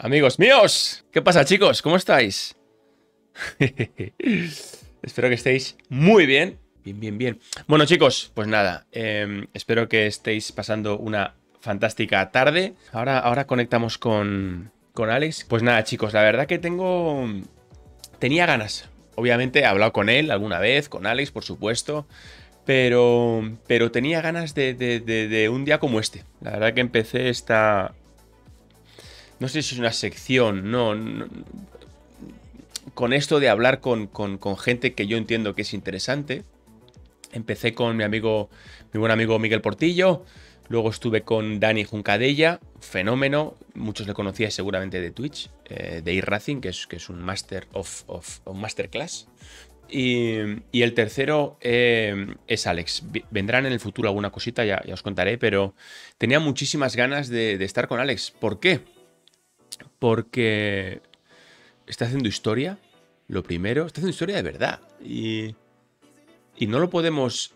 Amigos míos, ¿qué pasa chicos? ¿Cómo estáis? espero que estéis muy bien. Bien, bien, bien. Bueno chicos, pues nada, em, espero que estéis pasando una fantástica tarde. Ahora, ahora conectamos con, con Alex. Pues nada chicos, la verdad que tengo... Tenía ganas. Obviamente he hablado con él alguna vez, con Alex por supuesto. Pero, pero tenía ganas de, de, de un día como este. La verdad que empecé esta, no sé si es una sección, no, con esto de hablar con, gente que yo entiendo que es interesante. Empecé con mi amigo, mi buen amigo Miguel Portillo, luego estuve con Dani Juncadella, fenómeno, muchos le conocíais seguramente de Twitch, eh, de iRacing, que es, que es un master of, masterclass. Y, el tercero eh, es Alex. Vendrán en el futuro alguna cosita, ya, os contaré, pero tenía muchísimas ganas de, de estar con Alex. ¿Por qué? porque está haciendo historia, lo primero, está haciendo historia de verdad y, no lo podemos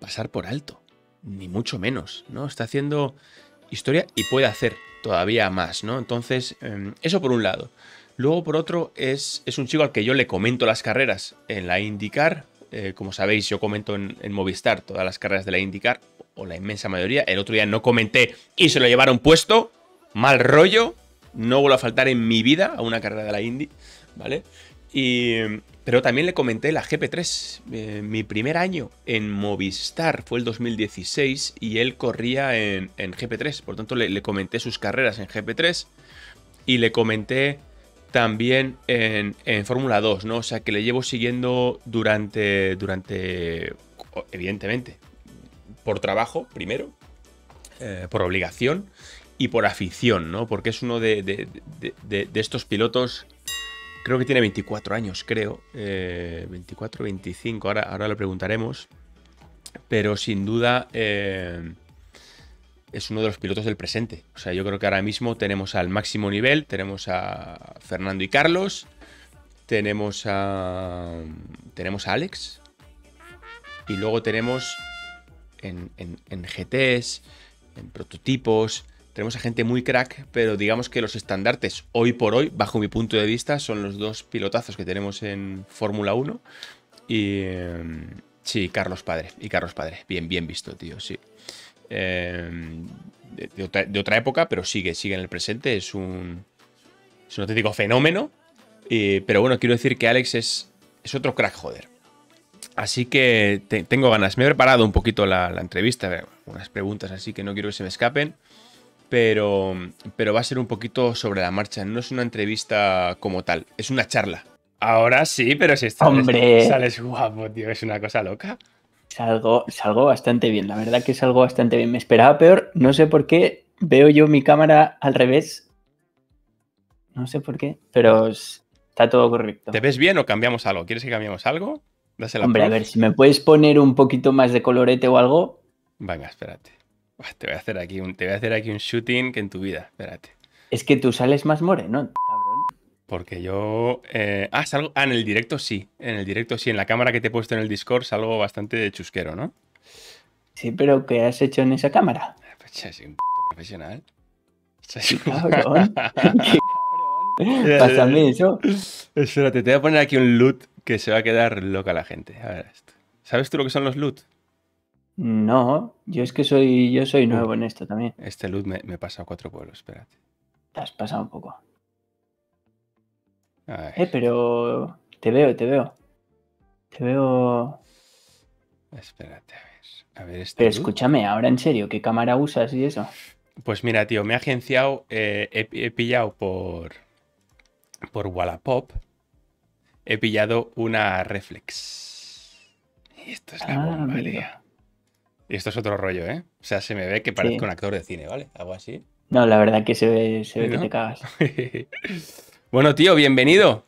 pasar por alto, ni mucho menos, ¿no? Está haciendo historia y puede hacer todavía más, ¿no? Entonces, em, eso por un lado. Luego, por otro, es, un chico al que yo le comento las carreras en la IndyCar. Eh, como sabéis, yo comento en, en, Movistar todas las carreras de la IndyCar, o la inmensa mayoría. El otro día no comenté y se lo llevaron puesto. Mal rollo, no vuelvo a faltar en mi vida a una carrera de la Indy, ¿vale? Y, pero también le comenté la GP3, eh, mi primer año en Movistar fue el 2016 y él corría en, GP3, por tanto le, comenté sus carreras en GP3 y le comenté también en, Fórmula 2, ¿no? O sea que le llevo siguiendo durante, durante evidentemente, por trabajo primero, eh, por obligación y por afición, ¿no? Porque es uno de, de, estos pilotos, creo que tiene 24 años, creo, 24, eh, 25, ahora, ahora lo preguntaremos, pero sin duda eh, es uno de los pilotos del presente. O sea, yo creo que ahora mismo tenemos al máximo nivel, tenemos a Fernando y Carlos, tenemos a, tenemos a Alex, y luego tenemos en, en, en GTs, en prototipos, tenemos a gente muy crack, pero digamos que los estandartes hoy por hoy, bajo mi punto de vista, son los dos pilotazos que tenemos en Fórmula 1. Y em, sí, Carlos Padre, y Carlos Padre, bien, bien visto, tío, sí. Em, de, otra, época, pero sigue, sigue en el presente, es un, es un auténtico fenómeno. pero bueno, quiero decir que Alex es, es otro crack, joder. Así que tengo ganas. Me he preparado un poquito la, la, entrevista, unas preguntas así que no quiero que se me escapen pero, pero va a ser un poquito sobre la marcha. No es una entrevista como tal, es una charla. Ahora sí, pero si está ¡Hombre! sales guapo, tío, es una cosa loca. Salgo, salgo bastante bien, la verdad que salgo bastante bien. Me esperaba peor, no sé por qué. Veo yo mi cámara al revés. No sé por qué, pero está todo correcto. ¿Te ves bien o cambiamos algo? ¿Quieres que cambiamos algo? Hombre, a ver, si me puedes poner un poquito más de colorete o algo. Venga, espérate. Te voy a hacer aquí un, te voy a hacer aquí un shooting que en tu vida, espérate. Es que tú sales más moreno, cabrón. Porque yo. Eh, ah, salgo. Ah, en el directo sí. En el directo sí. En la cámara que te he puesto en el Discord salgo bastante de chusquero, ¿no? Sí, pero ¿qué has hecho en esa cámara? Ah, pues soy un profesional. un... Cabrón. ¿Qué cabrón. Pásame eso. Espérate, te voy a poner aquí un loot que se va a quedar loca la gente. A ver esto. ¿Sabes tú lo que son los loot? No, yo es que soy, yo soy nuevo en esto también. Este luz me, me pasa cuatro pueblos, espérate. Te has pasado un poco. Eh, pero te veo, te veo. Te veo. Espérate, a ver. A ver este pero escúchame, ahora en serio, ¿qué cámara usas y eso? Pues mira, tío, me he agenciado, eh, he, pillado por. por Wallapop. He pillado una reflex. Y esto es la ah, y esto es otro rollo, ¿eh? O sea, se me ve que parezco un actor de cine, ¿vale? Algo así. No, la verdad que se ve, se ve que te cagas. bueno, tío, bienvenido.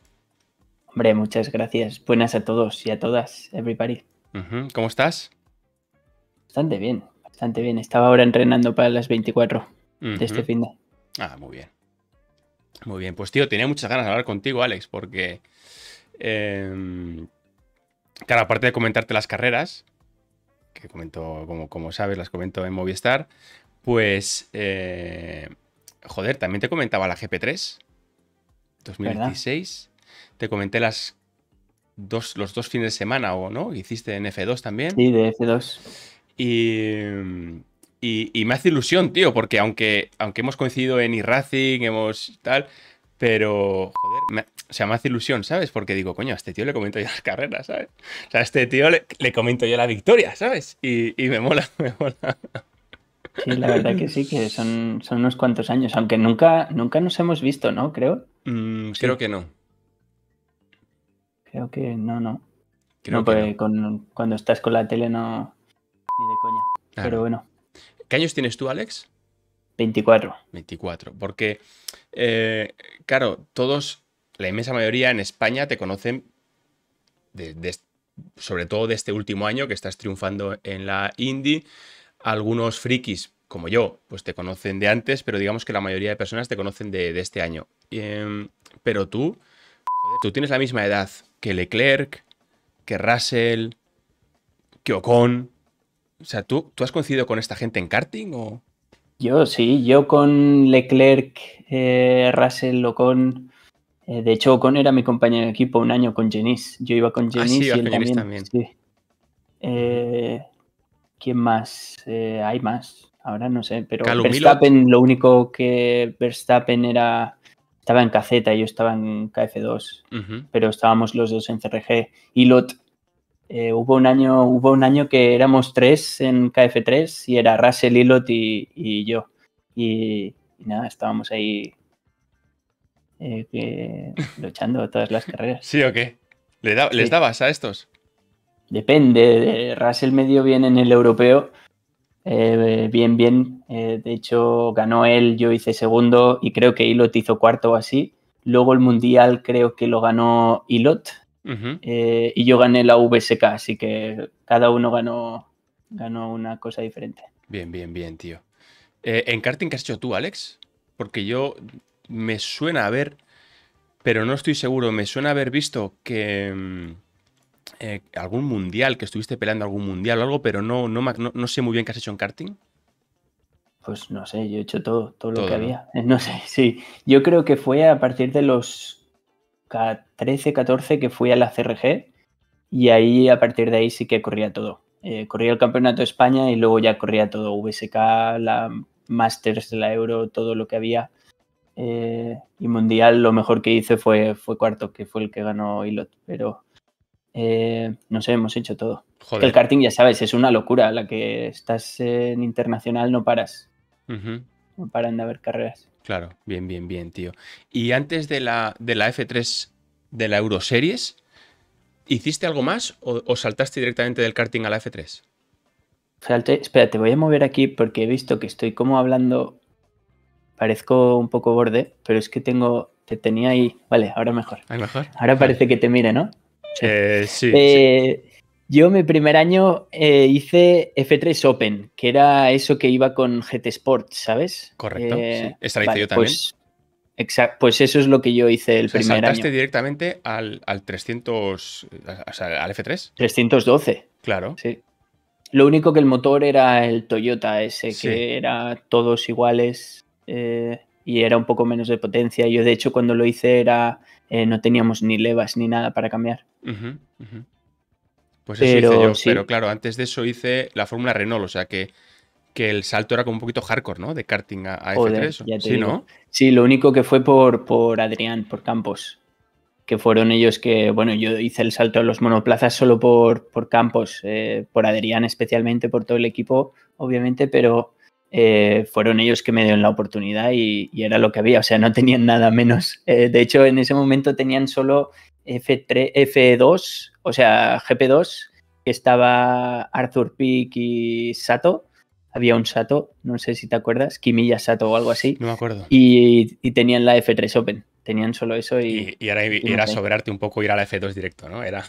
Hombre, muchas gracias. Buenas a todos y a todas, everybody. ¿Cómo estás? Bastante bien, bastante bien. Estaba ahora entrenando para las 24 de este fin de. Ah, muy bien. Muy bien. Pues, tío, tenía muchas ganas de hablar contigo, Alex, porque. Em, claro, aparte de comentarte las carreras, que comento, como, como sabes, las comento en Movistar, pues, eh, joder, también te comentaba la GP3, 2016. Te comenté las dos, los dos fines de semana, o ¿no? Hiciste en F2 también. Sí, de F2. Y, y, me hace ilusión, tío, porque aunque, aunque hemos coincidido en iRacing, hemos tal, pero, joder, o sea, me hace ilusión, ¿sabes? Porque digo, coño, a este tío le comento yo las carreras, ¿sabes? O sea, a este tío le, comento yo la victoria, ¿sabes? Y, y, me mola, me mola. Sí, la verdad que sí, que son, unos cuantos años, aunque nunca, nunca nos hemos visto, ¿no? Creo. Mm, creo que no. Creo que no, no. no, pues cuando estás con la tele no. ni de coña. Pero bueno. ¿Qué años tienes tú, Alex? 24. 24. Porque, eh, claro, todos la inmensa mayoría en España te conocen sobre todo de este último año que estás triunfando en la indie. Algunos frikis como yo, pues te conocen de antes, pero digamos que la mayoría de personas te conocen de, este año. Em, pero tú, tú tienes la misma edad que Leclerc, que Russell, que Ocon. O sea, ¿tú, ¿tú has coincidido con esta gente en karting o...? Yo sí, yo con Leclerc, eh, Russell, Ocon, eh, de hecho, Ocon era mi compañero de equipo un año con Genis. Yo iba con ah, Genis y él también. Eh, ¿Quién más? Eh, hay más. Ahora no sé, pero Verstappen, lo único que Verstappen era. Estaba en y yo estaba en KF2, pero estábamos los dos en CRG. Y Lot, hubo, un año, hubo un año que éramos tres en KF3 y era Russell, Ilot y, y yo. y, nada, estábamos ahí eh, que luchando todas las carreras. ¿Sí o qué? ¿Les dabas a estos? Depende. Russell medio bien en el europeo. Eh, bien, bien. Eh, de hecho, ganó él, yo hice segundo y creo que Ilot hizo cuarto o así. Luego el mundial creo que lo ganó Ilot y yo gané la VSK, así que cada uno ganó, ganó una cosa diferente. Bien, bien, bien, tío. ¿En karting qué has hecho tú, Alex? Porque yo me suena haber, pero no estoy seguro, me suena haber visto que mm, eh, algún mundial, que estuviste peleando algún mundial o algo, pero no, no, sé muy bien qué has hecho en karting. Pues no sé, yo he hecho todo, todo, lo que había. No sé, sí. Yo creo que fue a partir de los 13, 14 que fui a la CRG y ahí a partir de ahí sí que corría todo. Eh, corría el Campeonato de España y luego ya corría todo, VSK, la Masters, la Euro, todo lo que había. Eh, y mundial lo mejor que hice fue, fue cuarto, que fue el que ganó Ilot. Pero eh, no sé, hemos hecho todo. El karting, ya sabes, es una locura. La que estás en internacional no paras. No paran de haber carreras. Claro, bien, bien, bien, tío. Y antes de la, de la F3 de la Euroseries, ¿hiciste algo más o, saltaste directamente del karting a la F3? espérate, voy a mover aquí porque he visto que estoy como hablando parezco un poco borde, pero es que tengo, te tenía ahí, vale, ahora mejor. mejor? Ahora parece que te mire, ¿no? Sí. Eh, eh, yo mi primer año eh, hice F3 Open, que era eso que iba con GT Sport, ¿sabes? Correcto. Sí. Esta la hice también. Pues, Exacto, pues eso es lo que yo hice el o primer saltaste año. directamente al, al 300, o sea, al F3. 312. Claro. Sí. Lo único que el motor era el Toyota ese, que era todos iguales. Eh, y era un poco menos de potencia. Yo, de hecho, cuando lo hice era eh, no teníamos ni levas ni nada para cambiar. Pues pero, hice yo, pero claro, antes de eso hice la Fórmula Renault, o sea que, que el salto era como un poquito hardcore, ¿no? De karting a, a F3. ¿Sí, ¿no? sí, lo único que fue por, por Adrián, por Campos, que fueron ellos que, bueno, yo hice el salto a los monoplazas solo por, por Campos, eh, por Adrián especialmente, por todo el equipo, obviamente, pero eh, fueron ellos que me dieron la oportunidad y, era lo que había, o sea, no tenían nada menos. Eh, de hecho, en ese momento tenían solo F3, F2, o sea, GP2, que estaba Arthur Peak y Sato. Había un Sato, no sé si te acuerdas, Kimilla Sato o algo así. No me acuerdo. Y, tenían la F3 Open, tenían solo eso y... Y, era, era, sobrarte un poco ir a la F2 directo, ¿no? Era...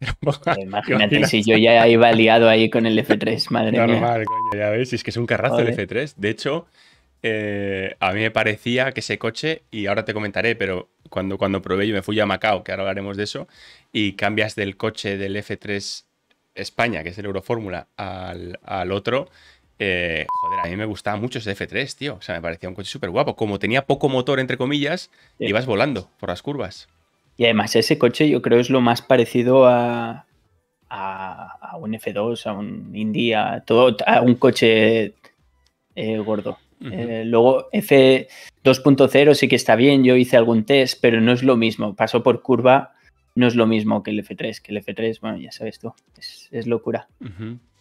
Imagínate si yo ya iba liado ahí con el F3, madre mía. Normal, coño, ya ves, es que es un carrazo el F3. De hecho, eh, a mí me parecía que ese coche, y ahora te comentaré, pero cuando, cuando probé yo me fui a Macao, que ahora hablaremos de eso, y cambias del coche del F3 España, que es el Eurofórmula, al, al otro, eh, joder, a mí me gustaba mucho ese F3, tío. O sea, me parecía un coche súper guapo. Como tenía poco motor, entre comillas, ibas volando por las curvas. Y además ese coche yo creo es lo más parecido a, un F2, a un Indy, a, todo, un coche eh, gordo. Eh, luego F 2.0 sí que está bien, yo hice algún test, pero no es lo mismo. pasó por curva no es lo mismo que el F3, que el F3, bueno, ya sabes tú, es, locura.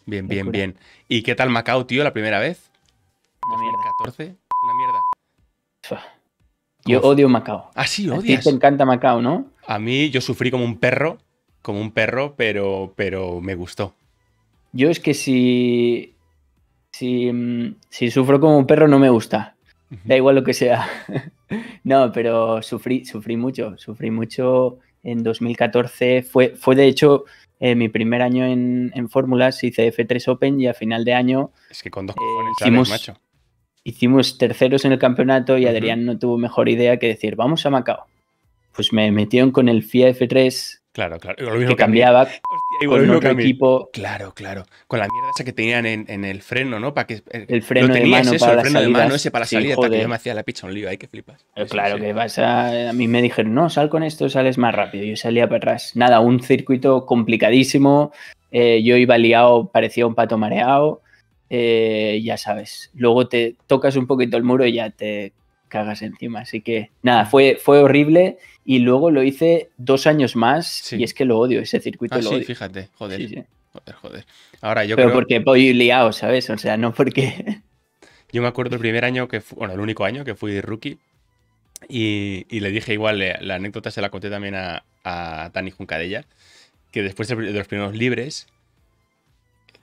Bien, bien, bien. ¿Y qué tal Macau tío, la primera vez? Una mierda. 14, una mierda. Yo odio Macao. Ah, sí, odias. A ti te encanta Macao, ¿no? A mí yo sufrí como un perro, como un perro, pero, pero me gustó. Yo es que si, si, mm, sufro como un perro no me gusta. Da igual lo que sea. no, pero sufrí, sufrí mucho, sufrí mucho en 2014. Fue, fue de hecho eh, mi primer año en, Fórmulas, hice F3 Open y a final de año... Es que con dos eh, cojones, macho? hicimos terceros en el campeonato y Adrián no tuvo mejor idea que decir, vamos a Macao. Pues me metieron con el FIA F3. Claro, claro. Lo mismo que, cambiaba. con otro equipo. Claro, claro. Con la mierda esa que tenían en, en el freno, ¿no? Para que, eh, el, freno de mano para el freno de mano ese para salida. yo me hacía la picha un lío ahí que flipas. Eh, claro que vas a... A mí me dijeron, no, sal con esto, sales más rápido. Yo salía para atrás. Nada, un circuito complicadísimo. Eh, yo iba liado, parecía un pato mareado. Eh, ya sabes, luego te tocas un poquito el muro y ya te cagas encima. Así que nada, fue, fue horrible y luego lo hice dos años más y es que lo odio, ese circuito ah, lo sí, fíjate, joder. joder, joder. Ahora yo Pero creo... porque voy liado, ¿sabes? O sea, no porque... Yo me acuerdo el primer año que, bueno, el único año que fui rookie y, y le dije igual, la anécdota se la conté también a, a Tani Juncadella, que después de los primeros libres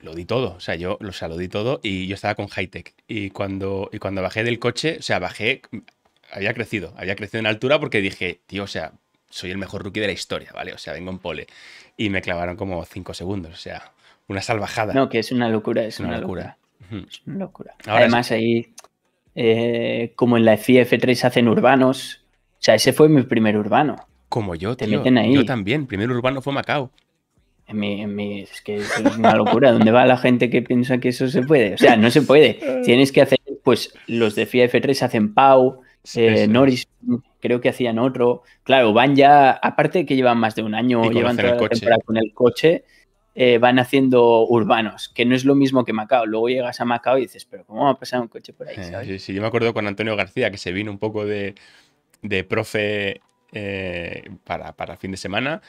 lo di todo, o sea, yo lo di todo y yo estaba con high-tech. Y cuando, y cuando bajé del coche, o sea, bajé, había crecido, había crecido en altura porque dije, tío, o sea, soy el mejor rookie de la historia, ¿vale? O sea, vengo en pole. Y me clavaron como cinco segundos, o sea, una salvajada. No, que es una locura, es una, locura. Es una locura. Además, ahí, eh, como en la FIA F3 hacen urbanos, o sea, ese fue mi primer urbano. Como yo, Te Meten ahí. Yo también, primer urbano fue Macao es que es una locura. ¿Dónde va la gente que piensa que eso se puede? O sea, no se puede. Tienes que hacer, pues los de FIA F3 hacen Pau, eh, Norris creo que hacían otro. Claro, van ya, aparte que llevan más de un año, llevan la con el coche, eh, van haciendo urbanos, que no es lo mismo que Macao. Luego llegas a Macao y dices, pero ¿cómo va a pasar un coche por ahí? Sí, sí, yo me acuerdo con Antonio García, que se vino un poco de, profe eh, para, para fin de semana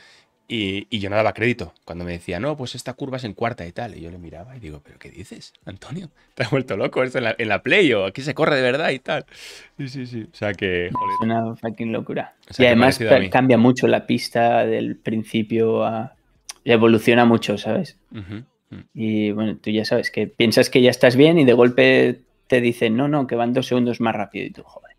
y, yo no daba crédito. Cuando me decía, no, pues esta curva es en cuarta y tal. Y yo le miraba y digo, ¿pero qué dices, Antonio? Te has vuelto loco esto en la, Play o aquí se corre de verdad y tal. Sí, sí, sí. O sea que. Es una fucking locura. y además cambia mucho la pista del principio a. Evoluciona mucho, ¿sabes? Mm. Y bueno, tú ya sabes que piensas que ya estás bien y de golpe te dicen, no, no, que van dos segundos más rápido. Y tú, joder.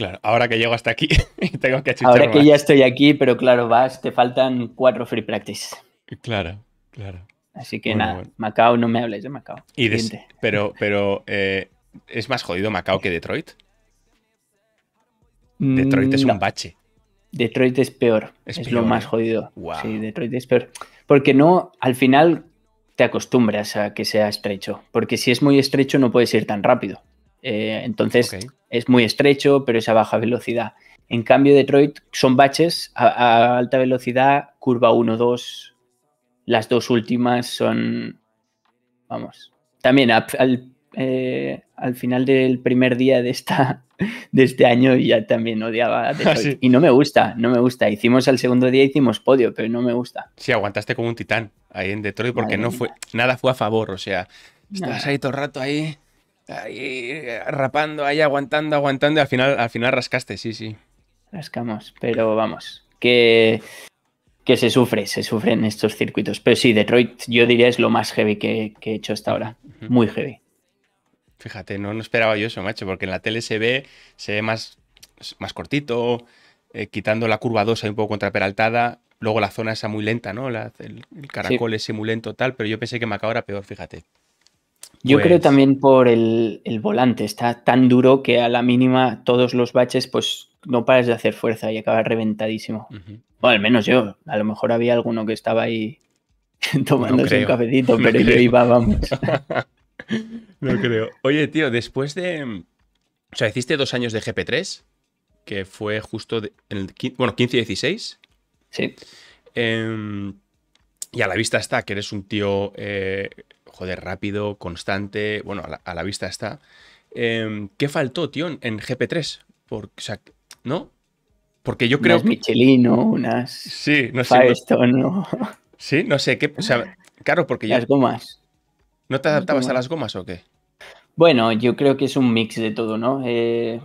Claro, ahora que llego hasta aquí tengo que Ahora que ya estoy aquí, pero claro, vas, te faltan cuatro free practice. Claro, claro. Así que nada, Macao, no me hables de Macao. Y pero, pero eh, ¿es más jodido Macao que Detroit? Mm, Detroit es un bache. Detroit es peor. Es, lo más ¿eh? jodido. Sí, Detroit es peor. Porque no, al final te acostumbras a que sea estrecho. Porque si es muy estrecho no puedes ir tan rápido. Eh, entonces es muy estrecho, pero es a baja velocidad. En cambio, Detroit son baches a, alta velocidad, curva 1-2. Las dos últimas son. Vamos. También eh, al, final del primer día de, esta, de este año ya también odiaba ah, Detroit. Y no me gusta, no me gusta. Hicimos el segundo día, hicimos podio, pero no me gusta. Sí, aguantaste como un titán ahí en Detroit porque no fue, nada fue a favor. O sea, estás ahí todo el rato ahí ahí eh, rapando, ahí aguantando, aguantando, y al final, al final rascaste, sí, sí. Rascamos, pero vamos, que, que se sufre, se sufre en estos circuitos. Pero sí, Detroit yo diría es lo más heavy que, he hecho hasta ahora, muy heavy. Fíjate, no, no esperaba yo eso, macho, porque en la tele se ve, se ve más, más cortito, eh, quitando la curva 2 un poco contraperaltada, luego la zona esa muy lenta, ¿no? el, caracol ese muy lento tal, pero yo pensé que me era peor, fíjate. Yo creo pues también por el, volante, está tan duro que a la mínima todos los baches, pues no pares de hacer fuerza y acaba reventadísimo. O al menos yo, a lo mejor había alguno que estaba ahí tomándose un cafecito, pero yo iba, vamos. no creo. Oye, tío, después de. O sea, hiciste dos años de GP3, que fue justo el, bueno, 15 y 16. Sí. Em, y a la vista está que eres un tío eh, joder, rápido, constante, bueno, a la, vista está. Em, ¿Qué faltó, tío, en GP3? o sea, ¿no? Porque yo creo unas que... Michelino, unas... Sí, no sé. esto no... Sí, no sé, qué... claro, porque ya... Las gomas. ¿No te adaptabas a las gomas o qué? Bueno, yo creo que es un mix de todo, ¿no? Eh,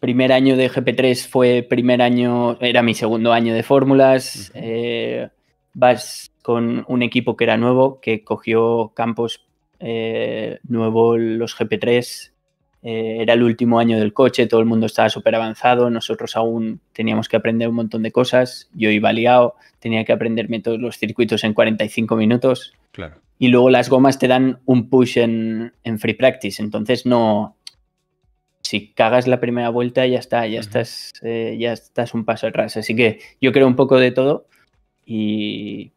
primer año de GP3 fue primer año, era mi segundo año de fórmulas. Eh, vas con un equipo que era nuevo, que cogió campos eh, nuevo los GP3. Eh, era el último año del coche, todo el mundo estaba súper avanzado, nosotros aún teníamos que aprender un montón de cosas, yo iba liado, tenía que aprenderme todos los circuitos en 45 minutos. Claro. Y luego las gomas te dan un push en, free practice, entonces no... Si cagas la primera vuelta ya está, ya, estás, eh, ya estás un paso atrás. Así que yo creo un poco de todo y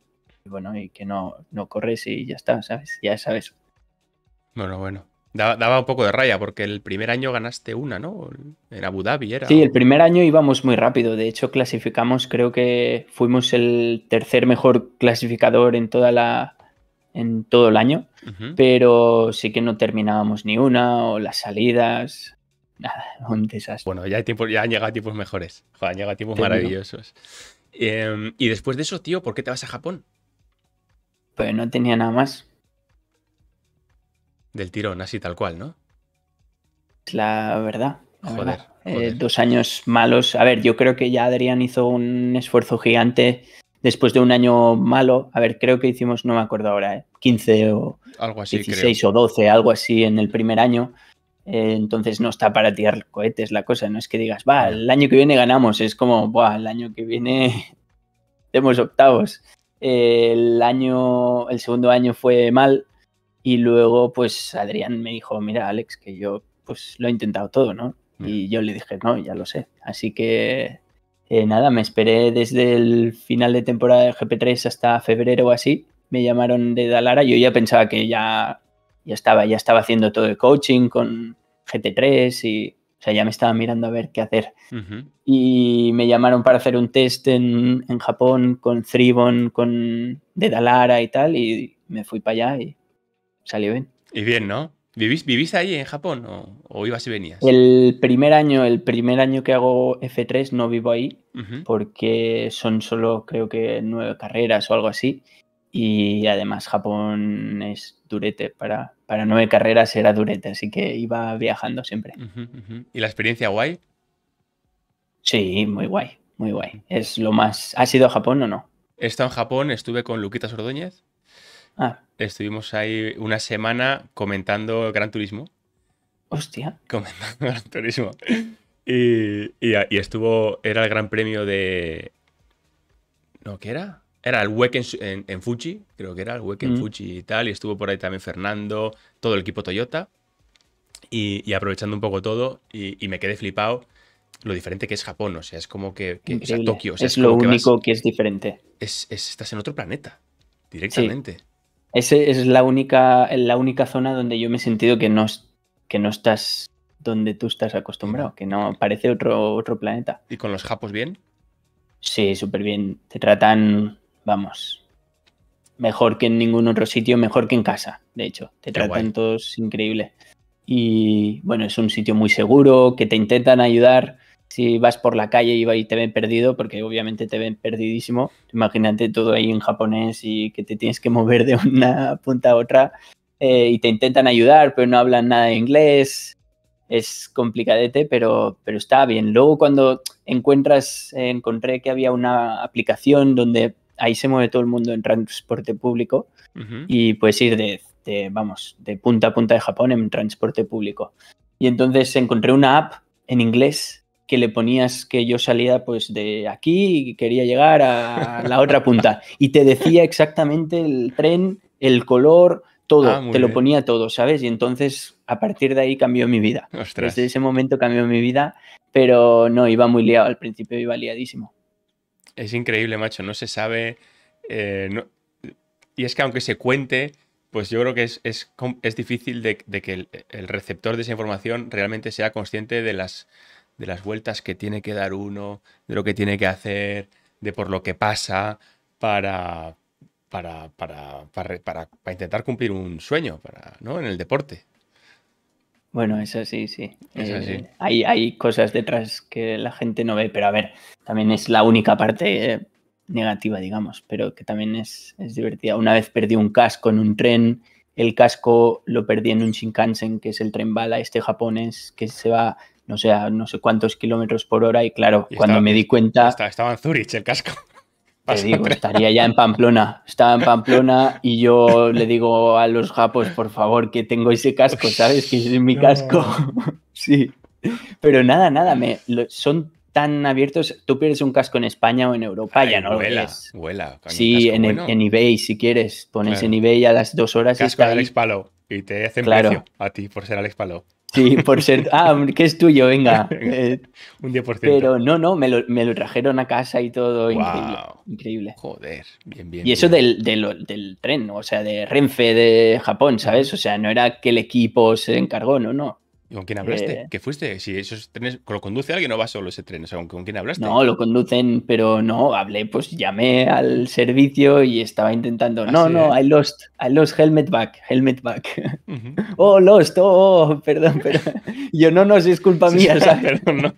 bueno, y que no, no corres y ya está, ¿sabes? Ya sabes. Bueno, bueno. Daba, un poco de raya, porque el primer año ganaste una, ¿no? era Abu Dhabi era. Sí, el primer año íbamos muy rápido. De hecho, clasificamos, creo que fuimos el tercer mejor clasificador en toda la. en todo el año. Pero sí que no terminábamos ni una, o las salidas. Nada, un Bueno, ya, hay tipos ya han llegado tipos mejores. Joder, han llegado tipos maravillosos. Em, y después de eso, tío, ¿por qué te vas a Japón? Pues no tenía nada más. Del tirón, así tal cual, ¿no? La verdad. La verdad. Eh, dos años malos. A ver, yo creo que ya Adrián hizo un esfuerzo gigante después de un año malo. A ver, creo que hicimos, no me acuerdo ahora, 15 eh, o algo así, 16 o 12, algo así en el primer año. Eh, entonces no está para tirar cohetes la cosa. No es que digas, va, el año que viene ganamos. Es como, va, el año que viene tenemos octavos el año, el segundo año fue mal y luego pues Adrián me dijo, mira Alex, que yo pues lo he intentado todo, ¿no? Y yo le dije, no, ya lo sé. Así que eh, nada, me esperé desde el final de temporada de GP3 hasta febrero o así. Me llamaron de Dalara, yo ya pensaba que ya, ya estaba, ya estaba haciendo todo el coaching con GT3 y o sea, ya me estaba mirando a ver qué hacer. Y me llamaron para hacer un test en, Japón con Thribon, con de Dalara y tal, y me fui para allá y salió bien. Y bien, ¿no? ¿Vivís, vivís ahí en Japón o, ibas y venías? El primer año, el primer año que hago F3 no vivo ahí porque son solo creo que nueve carreras o algo así. Y además Japón es durete para, para nueve carreras era durete, así que iba viajando siempre. ¿Y la experiencia guay? Sí, muy guay, muy guay. Es lo más. ¿Has ido Japón o no? He estado en Japón, estuve con Luquita Ordóñez. Ah. Estuvimos ahí una semana comentando Gran Turismo. Hostia. Comentando Gran Turismo. y estuvo. Era el Gran Premio de. ¿No? ¿Qué era? Era el weekend en, Fuji, creo que era el weekend en mm. Fuji y tal, y estuvo por ahí también Fernando, todo el equipo Toyota, y, aprovechando un poco todo, y, me quedé flipado lo diferente que es Japón, o sea, es como que, que Tokio. O sea, es, lo único que, es diferente. estás en otro planeta, directamente. es la única, la única zona donde yo me he sentido que no, que no estás donde tú estás acostumbrado, que no parece otro, otro planeta. ¿Y con los japos bien? Sí, súper bien. Te tratan vamos, mejor que en ningún otro sitio, mejor que en casa, de hecho. Te tratan todos increíble. Y bueno, es un sitio muy seguro, que te intentan ayudar. Si vas por la calle y te ven perdido, porque obviamente te ven perdidísimo, imagínate todo ahí en japonés y que te tienes que mover de una punta a otra eh, y te intentan ayudar, pero no hablan nada de inglés. Es complicadete, pero, pero está bien. Luego cuando encuentras, encontré que había una aplicación donde ahí se mueve todo el mundo en transporte público y puedes ir de, vamos, de punta a punta de Japón en transporte público. Y entonces encontré una app en inglés que le ponías que yo salía pues de aquí y quería llegar a la otra punta. Y te decía exactamente el tren, el color, todo. Ah, te lo ponía todo, ¿sabes? Y entonces a partir de ahí cambió mi vida. Desde ese momento cambió mi vida, pero no, iba muy liado. Al principio iba liadísimo es increíble, macho. No se sabe. Eh, y es que aunque se cuente, pues yo creo que es, es, difícil de, que el, receptor de esa información realmente sea consciente de las, de las vueltas que tiene que dar uno, de lo que tiene que hacer, de por lo que pasa para, para, para, intentar cumplir un sueño ¿no? en el deporte. Bueno, eso sí, sí. Eh, hay, cosas detrás que la gente no ve, pero a ver, también es la única parte eh, negativa, digamos, pero que también es, divertida. Una vez perdí un casco en un tren, el casco lo perdí en un Shinkansen, que es el tren bala este japonés que se va, no sé, no sé cuántos kilómetros por hora y claro, cuando me di cuenta... estaba en Zurich el casco. Te digo, estaría ya en Pamplona. Estaba en Pamplona y yo le digo a los japos, por favor, que tengo ese casco, ¿sabes? Que es mi casco. sí. Pero nada, nada, son tan abiertos. Tú pierdes un casco en España o en Europa, ya no lo ves. sí, en, eBay, si quieres. Pones en eBay a las dos horas. y está de Alex Y te hacen claro. precio a ti por ser Alex Paló. Sí, por ser. Ah, que es tuyo, venga. Eh, un 10%. Pero no, no, me lo, trajeron a casa y todo. Increíble, Joder, bien, bien. Y eso del, tren, o sea, de Renfe de Japón, ¿sabes? O sea, no era que el equipo se encargó, no, no. ¿Y con quién hablaste? Eh. ¿Qué fuiste? Si esos trenes lo conduce alguien no va solo ese tren, o sea, ¿con quién hablaste? No, lo conducen, pero no, hablé, pues llamé al servicio y estaba intentando, ah, no, no, ¿eh? I lost, I lost helmet back, helmet back. Oh, lost, oh, oh perdón, pero yo no, no, si es culpa mía, Perdón, no.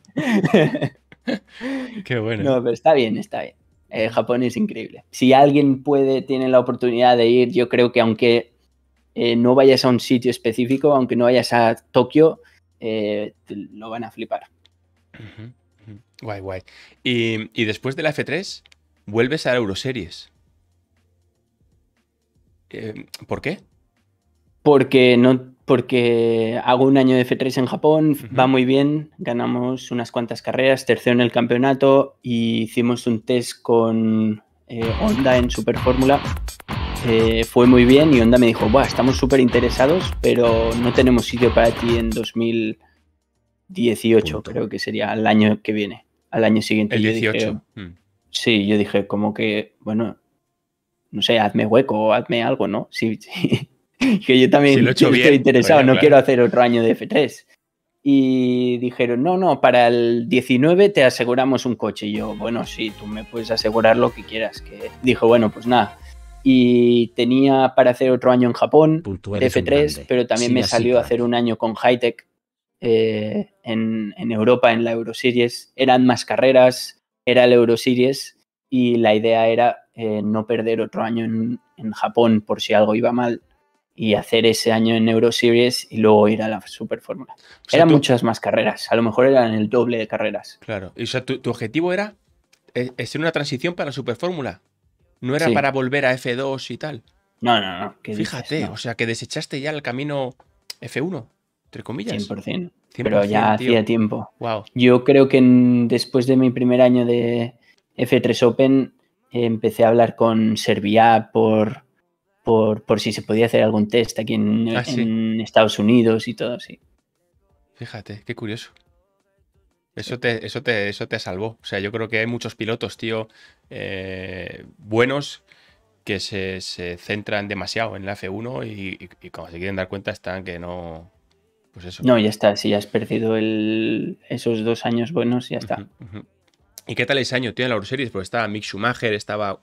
Qué bueno. No, pero está bien, está bien. Eh, Japón es increíble. Si alguien puede, tiene la oportunidad de ir, yo creo que aunque eh, no vayas a un sitio específico, aunque no vayas a Tokio, eh, lo van a flipar. Guay, guay. Y, después de la F3, vuelves a la Euroseries. Eh, ¿Por qué? Porque, no, porque hago un año de F3 en Japón, va muy bien, ganamos unas cuantas carreras, tercero en el campeonato y hicimos un test con Honda en Super Fórmula. Eh, fue muy bien y Honda me dijo, estamos súper interesados, pero no tenemos sitio para ti en 2018, creo que sería al año que viene, al año siguiente. El 18. Mm". Mm. Sí, yo dije, como que, bueno, no sé, hazme hueco, hazme algo, ¿no? Sí, que yo también estoy interesado, no quiero hacer otro año de F3. Y dijeron, no, no, para el 19 te aseguramos un coche. Y yo, bueno, sí, tú me puedes asegurar lo que quieras. Que... Dijo, bueno, pues nada y tenía para hacer otro año en Japón, F3, pero también me salió a hacer un año con Hightech eh, en, Europa, en la Euroseries. Eran más carreras, era el Euroseries y la idea era eh, no perder otro año en, Japón por si algo iba mal y hacer ese año en Euroseries y luego ir a la Super Fórmula. eran muchas más carreras, a lo mejor eran el doble de carreras. Claro, y tu, objetivo era hacer eh, una transición para la Super Fórmula. No era para volver a F2 y tal. No, no, no. Fíjate, o sea, que desechaste ya el camino F1, entre comillas. 100%. pero ya hacía tiempo. Wow. Yo creo que después de mi primer año de F3 Open empecé a hablar con Servia por, por, por, si se podía hacer algún test aquí en, ah, Estados Unidos y todo así. Fíjate, qué curioso. Eso te, eso, te, eso te salvó. O sea, yo creo que hay muchos pilotos, tío, eh, buenos que se, centran demasiado en la F1 y, como se quieren dar cuenta están que no... Pues eso. No, ya está. Si ya has perdido el, esos dos años buenos, ya está. ¿Y qué tal ese año, tío, en la Euroseries? Porque estaba Mick Schumacher, estaba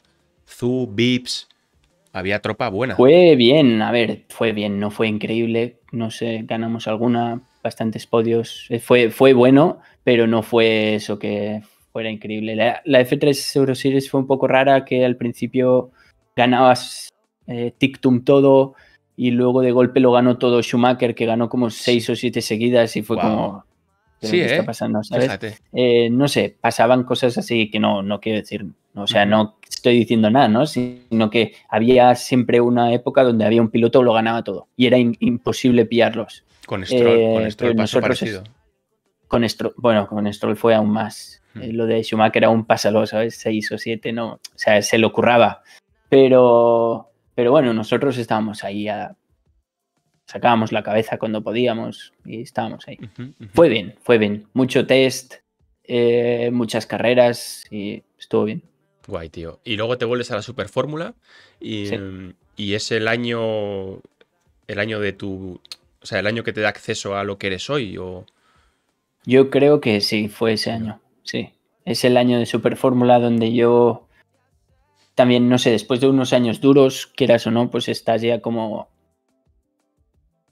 Zu, Vips... Había tropa buena. Fue bien, a ver, fue bien, no fue increíble. No sé, ganamos alguna, bastantes podios. Eh, fue, fue bueno, pero no fue eso que fuera increíble. La, F3 Euro Series fue un poco rara, que al principio ganabas eh, Tictum todo y luego de golpe lo ganó todo Schumacher, que ganó como seis o siete seguidas y fue como... Sí, está ¿eh? pasando? no sé, pasaban cosas así que no, no quiero decir o sea, no estoy diciendo nada, ¿no? Sino que había siempre una época donde había un piloto lo ganaba todo y era imposible pillarlos. Con Stroll, con eh, Stroll parecido. bueno, con Stroll fue aún más. Eh, lo de Schumacher era un pásalo, ¿sabes? Seis o siete, no. O sea, se lo curraba. Pero, pero bueno, nosotros estábamos ahí a, Sacábamos la cabeza cuando podíamos y estábamos ahí. Fue bien, fue bien. Mucho test, eh, muchas carreras y estuvo bien. Guay, tío. Y luego te vuelves a la super fórmula y, es el año. El año de tu. O sea, el año que te da acceso a lo que eres hoy. Yo creo que sí, fue ese año. Sí. Es el año de Superfórmula fórmula donde yo. También, no sé, después de unos años duros, quieras o no, pues estás ya como.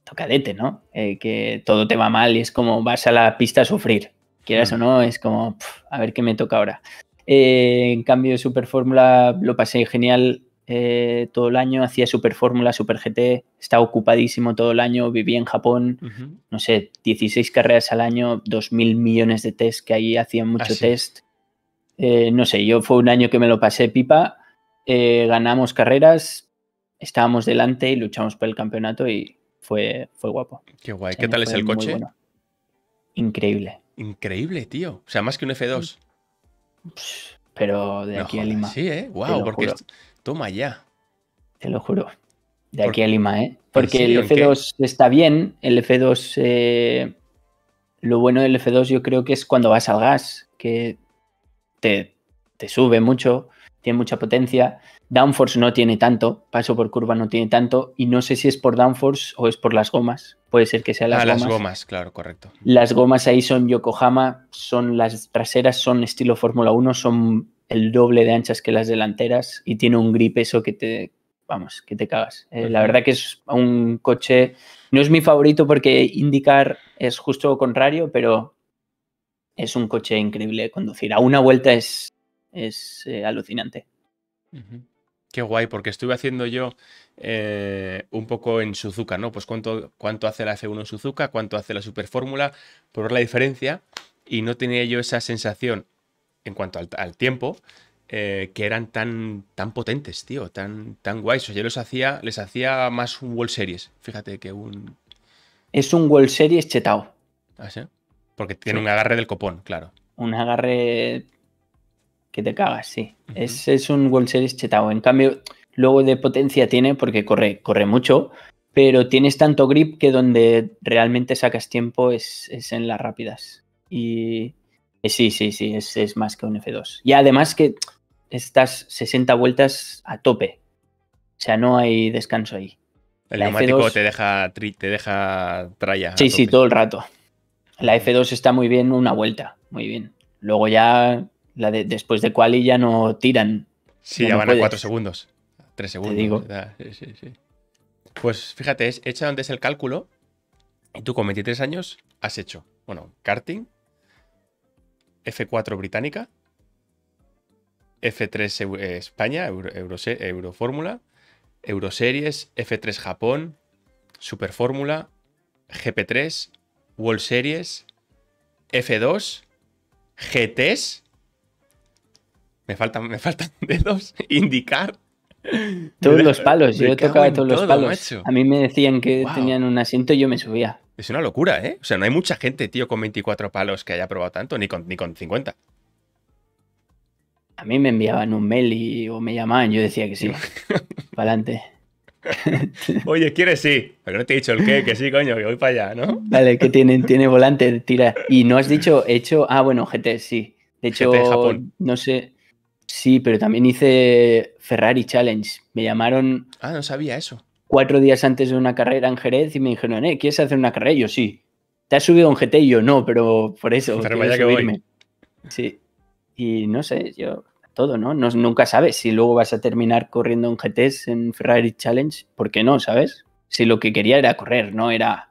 Tocadete, ¿no? Eh, que todo te va mal y es como vas a la pista a sufrir. Quieras mm. o no, es como, a ver qué me toca ahora. Eh, en cambio, Super Fórmula lo pasé genial eh, todo el año, hacía Super Fórmula, Super GT, estaba ocupadísimo todo el año, vivía en Japón, no sé, 16 carreras al año, 2.000 millones de test, que ahí hacían muchos test. Eh, no sé, yo fue un año que me lo pasé pipa, ganamos carreras, estábamos delante y luchamos por el campeonato y fue, fue guapo. Qué guay, ¿qué tal es el coche? Increíble. Increíble, tío. O sea, más que un F2. Pero de aquí a Lima. Sí, ¿eh? Wow, porque toma ya. Te lo juro. De aquí a Lima, ¿eh? Porque el F2 está bien. El F2. Eh, lo bueno del F2 yo creo que es cuando vas al gas, que te, te sube mucho, tiene mucha potencia. Downforce no tiene tanto, paso por curva no tiene tanto. Y no sé si es por downforce o es por las gomas, puede ser que sea las ah, gomas. las gomas, claro, correcto. Las gomas ahí son Yokohama, son las traseras, son estilo Fórmula 1, son el doble de anchas que las delanteras y tiene un grip eso que te, vamos, que te cagas. Eh, la verdad que es un coche, no es mi favorito porque indicar es justo lo contrario, pero es un coche increíble de conducir. A una vuelta es, es eh, alucinante. Qué guay, porque estuve haciendo yo eh, un poco en Suzuka, ¿no? Pues cuánto, cuánto hace la F1 en Suzuka, cuánto hace la Super Fórmula, por ver la diferencia. Y no tenía yo esa sensación en cuanto al, tiempo, eh, que eran tan, tan potentes, tío, tan, tan guays. O yo los hacía, les hacía más un World Series, fíjate que un... Es un World Series chetao. ¿Ah, sí? Porque tiene un agarre del copón, claro. Un agarre que te cagas, sí. es, es, un World Series chetao. En cambio, luego de potencia tiene porque corre, corre mucho, pero tienes tanto grip que donde realmente sacas tiempo es, en las rápidas. Y sí, sí, sí, es, más que un F2. Y además que estás 60 vueltas a tope. O sea, no hay descanso ahí. El neumático te deja tri, te deja Sí, sí, todo el rato. La F2 está muy bien una vuelta, muy bien. Luego ya la de, después de quali ya no tiran. Sí, ya, van a 4 segundos. Tres segundos. Pues fíjate, es, he hecho antes el cálculo y tú con 23 años has hecho, bueno, karting, F4 británica, F3 eh, España, Euro, Euro, Eurofórmula, Euroseries, F3 Japón, Superfórmula, GP3, World Series, F2, GTs. Me faltan, me faltan dedos. Indicar. Todos los palos, yo tocaba todos los palos. A mí me decían que tenían un asiento y yo me subía. Es una locura, ¿eh? O sea, no hay mucha gente, tío, con 24 palos que haya probado tanto, ni con, 50. A mí me enviaban un mail o me llamaban, yo decía que sí. para adelante. Oye, ¿quieres sí? Pero no te he dicho el qué, que sí, coño, que voy para allá, ¿no? Vale, que tiene, tiene volante, tira. Y no has dicho hecho. Ah, bueno, GT, sí. De hecho, Japón. no sé. Sí, pero también hice Ferrari Challenge. Me llamaron. Ah, no sabía eso. Cuatro días antes de una carrera en Jerez y me dijeron, eh, ¿quieres hacer una carrera? yo sí. ¿Te has subido un GT? yo no, pero por eso. Pero vaya que Sí. Y no sé, yo. Todo, ¿no? ¿no? Nunca sabes si luego vas a terminar corriendo un GTs en Ferrari Challenge. ¿Por qué no, sabes? Si lo que quería era correr, no era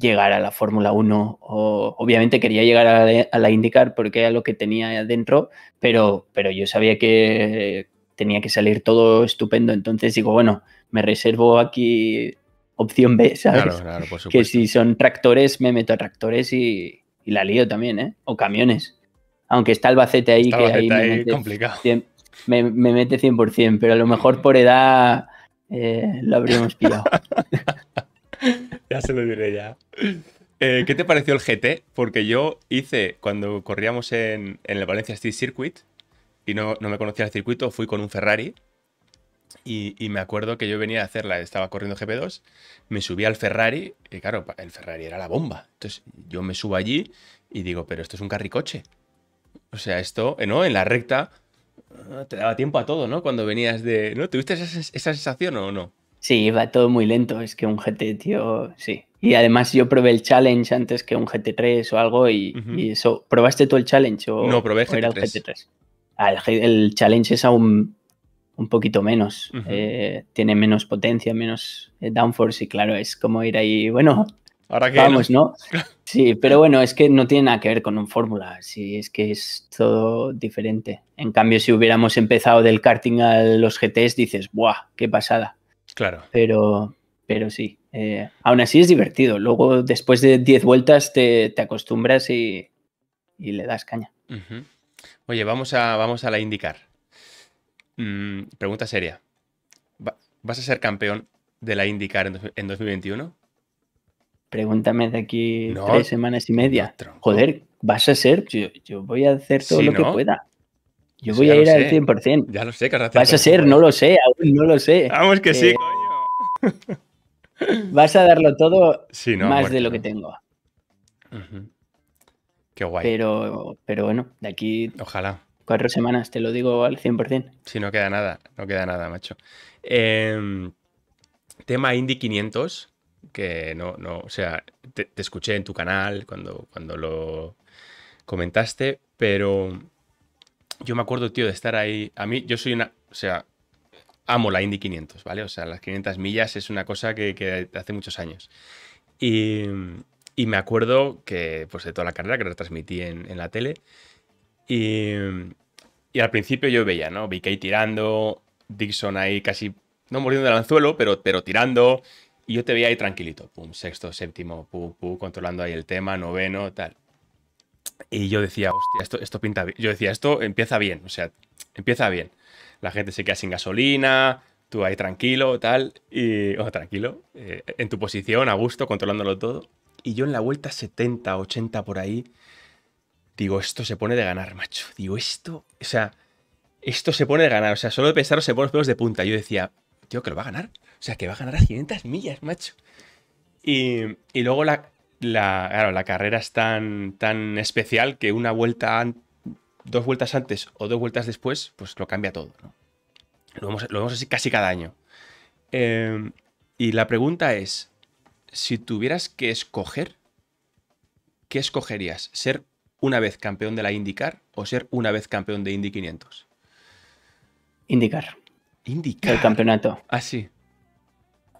llegar a la Fórmula 1. O, obviamente quería llegar a la, a IndyCar porque era lo que tenía adentro... pero, pero yo sabía que tenía que salir todo estupendo. Entonces digo, bueno, me reservo aquí opción B, ¿sabes? que si son tractores, me meto a tractores y, la lío también, ¿eh? O camiones. Aunque está Albacete ahí, que ahí, me, mete 100, me, pero a lo mejor por edad eh, lo habríamos pillado. ya se lo diré ya. Eh, ¿Qué te pareció el GT? Porque yo hice, cuando corríamos en, el Valencia Street Circuit, y no, me conocía el circuito, fui con un Ferrari. Y, me acuerdo que yo venía a hacerla, estaba corriendo GP2, me subí al Ferrari, y claro, el Ferrari era la bomba. Entonces yo me subo allí y digo, pero esto es un carricoche. O sea, esto, eh, ¿no? En la recta ah, te daba tiempo a todo, ¿no? Cuando venías de. ¿No? ¿Tuviste esa sensación o no? Sí, va todo muy lento, es que un GT, tío, sí. Y además yo probé el Challenge antes que un GT3 o algo y, eso. ¿Probaste tú el Challenge o no, probé el GT3? Ah, el, Challenge es aún un poquito menos, eh, tiene menos potencia, menos eh, downforce y claro, es como ir ahí, bueno, Ahora que vamos, ¿no? Sí, pero bueno, es que no tiene nada que ver con un Fórmula, sí, es que es todo diferente. En cambio, si hubiéramos empezado del karting a los GTs, dices, ¡buah, qué pasada! Claro. Pero, pero sí, eh, aún así es divertido. Luego, después de 10 vueltas, te, acostumbras y, le das caña. Oye, vamos a, vamos a la indicar. Mm, pregunta seria. ¿Vas a ser campeón de la indicar en, 2021? Pregúntame de aquí tres semanas y media. Joder, vas a ser. Yo, voy a hacer todo lo que pueda. Yo voy a ir al 100%. Ya lo sé, Vas a ser, no lo sé, aún no lo sé. Vamos que sí, eh, coño. Vas a darlo todo más de lo que tengo. Qué guay. Pero, pero bueno, de aquí. Ojalá. Cuatro semanas, te lo digo al 100%. Sí, no queda nada, no queda nada, macho. Em, tema Indie 500, que no, no, o sea, te, te escuché en tu canal cuando, cuando lo comentaste, pero yo me acuerdo, tío, de estar ahí. A mí, yo soy una. O sea, amo la Indy 500, ¿vale? O sea, las 500 millas es una cosa que, hace muchos años. Y, me acuerdo que, pues, de toda la carrera que retransmití en, en la tele. Y, al principio yo veía, ¿no? ahí tirando, Dixon ahí casi, no mordiendo el anzuelo, pero, pero tirando. Y yo te veía ahí tranquilito, pum, sexto, séptimo, pum, pum, controlando ahí el tema, noveno, tal. Y yo decía, hostia, esto, esto pinta bien. Yo decía, esto empieza bien, o sea, empieza bien. La gente se queda sin gasolina, tú ahí tranquilo, tal, y, tranquilo, eh, en tu posición, a gusto, controlándolo todo. Y yo en la vuelta 70, 80 por ahí, digo, esto se pone de ganar, macho. Digo, esto, o sea, esto se pone de ganar. O sea, solo de pensarlo se pone los pelos de punta. Yo decía, tío, que lo va a ganar. O sea, que va a ganar a 500 millas, macho. y luego la, la, claro, la carrera es tan, tan especial que una vuelta, dos vueltas antes o dos vueltas después, pues lo cambia todo. Lo, vemos, así casi cada año. Em, y la pregunta es, si tuvieras que escoger, ¿qué escogerías? ¿Ser una vez campeón de la IndyCar o ser una vez campeón de Indy 500? IndyCar. IndyCar. El campeonato. Ah, sí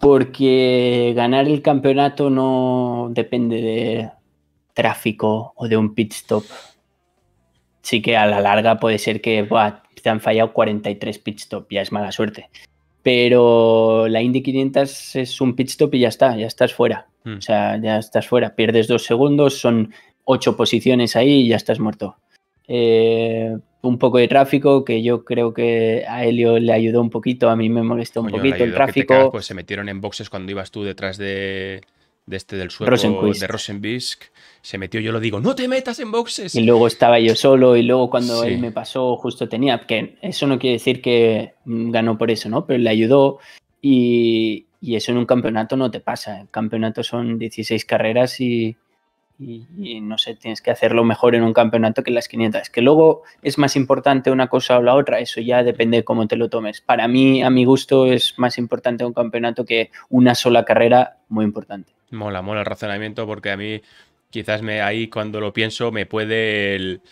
porque ganar el campeonato no depende de tráfico o de un pit stop. Sí que a la larga puede ser que te han fallado 43 pit stop, ya es mala suerte. Pero la Indy 500 es un pit stop y ya está, ya estás fuera. Hmm. O sea, ya estás fuera. Pierdes dos segundos, son ocho posiciones ahí y ya estás muerto. Eh, un poco de tráfico, que yo creo que a Helio le ayudó un poquito, a mí me molestó un poquito el tráfico. pues se metieron en boxes cuando ibas tú detrás de, este del suelo de Rosenbisk. Se metió, yo lo digo, no te metas en boxes. Y luego estaba yo solo y luego cuando él me pasó justo tenía, que eso no quiere decir que ganó por eso, ¿no? Pero le ayudó y, eso en un campeonato no te pasa. el campeonato son 16 carreras y y, no sé, tienes que hacerlo mejor en un campeonato que en las 500. Es Que luego es más importante una cosa o la otra, eso ya depende de cómo te lo tomes. Para mí, a mi gusto, es más importante un campeonato que una sola carrera, muy importante. Mola, mola el razonamiento porque a mí quizás me ahí cuando lo pienso me puede el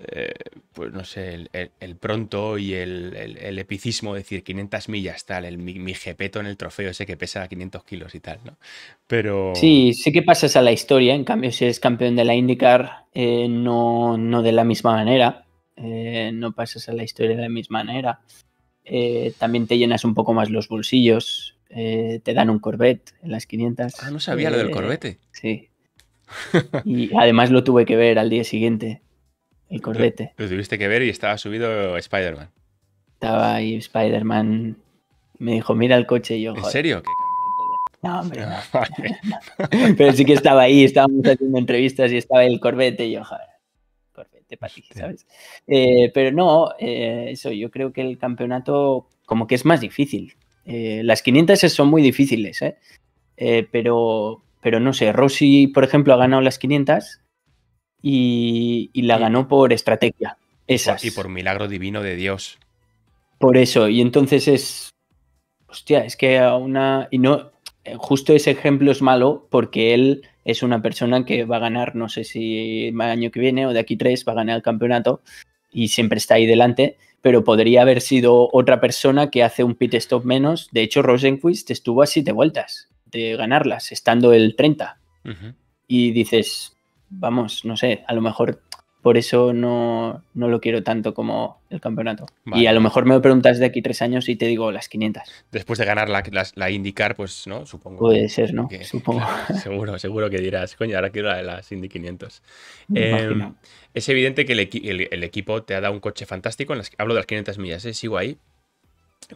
eh, pues no sé, el, pronto y el, epicismo, decir, 500 millas, tal, el, mi, jepeto en el trofeo ese que pesa 500 kilos y tal, ¿no? Pero... Sí, sé que pasas a la historia, en cambio si eres campeón de la IndyCar, eh, no, no de la misma manera, eh, no pasas a la historia de la misma manera. también te llenas un poco más los bolsillos, te dan un Corvette en las 500. Ah, no sabía lo del Corvette. Sí. Y además lo tuve que ver al día siguiente el corbete. Lo, tuviste que ver y estaba subido Spider-Man. Estaba ahí Spider-Man. Me dijo, mira el coche y yo. ¿En serio? ¿Qué no, hombre. Pero sí que estaba ahí, estábamos haciendo entrevistas y estaba el corbete y yo, joder, Corbete, para ¿sabes? Eh, pero no, eh, eso, yo creo que el campeonato como que es más difícil. Eh, las 500 son muy difíciles, pero, pero no sé, Rossi, por ejemplo, ha ganado las 500 y, la ganó por estrategia. Esas. Y por milagro divino de Dios. Por eso, y entonces es. Hostia, es que a una. Y no. Eh, justo ese ejemplo es malo porque él es una persona que va a ganar, no sé si el año que viene o de aquí tres, va a ganar el campeonato y siempre está ahí delante, pero podría haber sido otra persona que hace un pit stop menos. De hecho, Rosenquist estuvo a siete vueltas de ganarlas, estando el 30. Y dices, vamos, no sé, a lo mejor por eso no, no lo quiero tanto como el campeonato. Y a lo mejor me lo preguntas de aquí tres años y te digo las 500. Después de ganar la, la, IndyCar, pues, ¿no? Supongo. Puede ser, ¿no? Supongo. seguro, seguro que dirás, coño, ahora quiero la de las Indy 500. Em, es evidente que el, equipo te ha dado un coche fantástico. En las, hablo de las 500 millas, ¿eh? sigo ahí.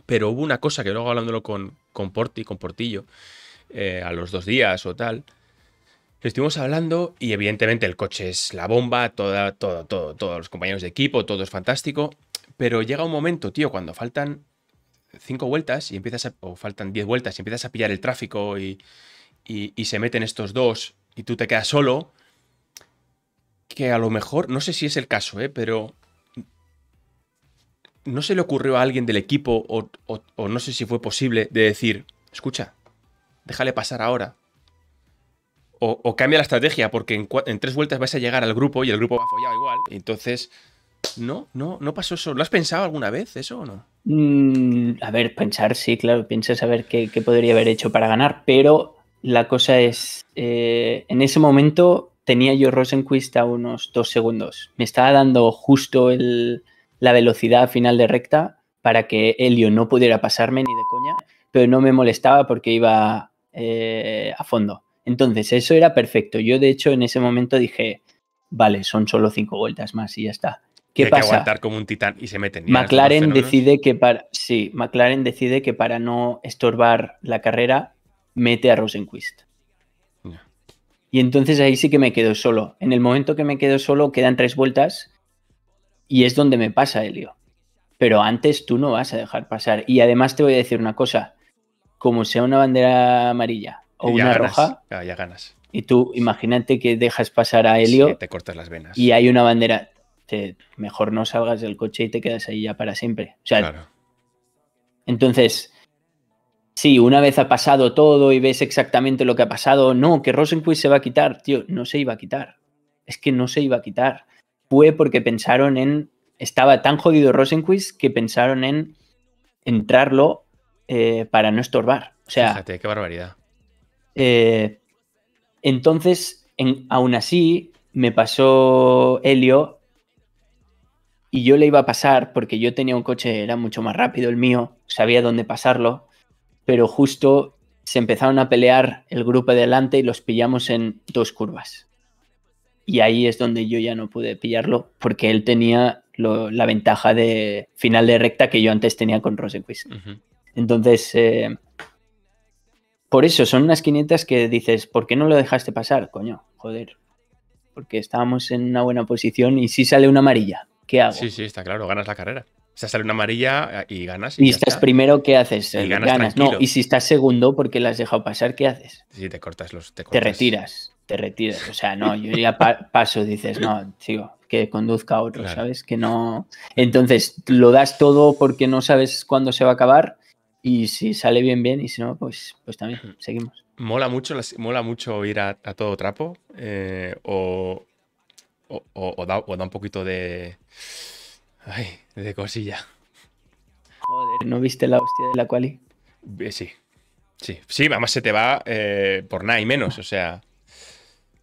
Pero hubo una cosa que luego hablándolo con, con Porti, con Portillo, eh, a los dos días o tal, Estuvimos hablando y evidentemente el coche es la bomba, todo, todo, todos los compañeros de equipo, todo es fantástico, pero llega un momento, tío, cuando faltan cinco vueltas y empiezas o faltan diez vueltas y empiezas a pillar el tráfico y, se meten estos dos y tú te quedas solo, que a lo mejor, no sé si es el caso, ¿eh? pero no se le ocurrió a alguien del equipo o no sé si fue posible de decir, escucha, déjale pasar ahora, o, cambia la estrategia, porque en, tres vueltas vas a llegar al grupo y el grupo va a follar igual. Entonces, no, no, no pasó eso. ¿Lo has pensado alguna vez eso o no? Mm, a ver, pensar, sí, claro, piensas saber qué, podría haber hecho para ganar, pero la cosa es, eh, en ese momento tenía yo Rosenquist a unos dos segundos. Me estaba dando justo la velocidad final de recta para que Helio no pudiera pasarme ni de coña, pero no me molestaba porque iba eh, a fondo. Entonces, eso era perfecto. Yo, de hecho, en ese momento dije, vale, son solo cinco vueltas más y ya está. ¿Qué pasa? Que aguantar como un titán y se meten. McLaren decide que para sí, McLaren decide que para no estorbar la carrera mete a Rosenquist. Y entonces ahí sí que me quedo solo. En el momento que me quedo solo quedan tres vueltas y es donde me pasa Helio. Pero antes tú no vas a dejar pasar. Y además te voy a decir una cosa. Como sea una bandera amarilla o una roja. Ya, ganas. Y tú imagínate que dejas pasar a Helio. te cortas las venas. Y hay una bandera. mejor no salgas del coche y te quedas ahí ya para siempre. O sea, Entonces, sí, una vez ha pasado todo y ves exactamente lo que ha pasado, no, que Rosenquist se va a quitar, tío, no se iba a quitar. Es que no se iba a quitar. Fue porque pensaron en. Estaba tan jodido Rosenquist que pensaron en entrarlo eh, para no estorbar. O sea, Fíjate, qué barbaridad. Eh, entonces, en, aún así, me pasó Helio y yo le iba a pasar porque yo tenía un coche, era mucho más rápido el mío, sabía dónde pasarlo, pero justo se empezaron a pelear el grupo de delante y los pillamos en dos curvas. Y ahí es donde yo ya no pude pillarlo porque él tenía la ventaja de final de recta que yo antes tenía con Rosenquist. Entonces, eh, por eso, son unas 500 que dices, ¿por qué no lo dejaste pasar? Coño, joder. Porque estábamos en una buena posición y si sale una amarilla, ¿qué hago? Sí, sí, está claro, ganas la carrera. si sale una amarilla y ganas. Y, estás primero, ¿qué haces? Y eh, ganas, no. Y si estás segundo porque la has dejado pasar, ¿qué haces? Sí, te cortas los. Te, cortas. te retiras, te retiras. O sea, no, yo ya paso, dices, no, tío, que conduzca a otro, ¿sabes? Que no. Entonces, lo das todo porque no sabes cuándo se va a acabar y si sale bien, bien, y si no, pues, pues también seguimos. Mola mucho, mola mucho ir a, todo trapo eh, o, da, un poquito de. Ay, de cosilla. Joder, ¿no viste la hostia de la quali? sí. Sí, sí, además se te va eh, por nada y menos, o sea.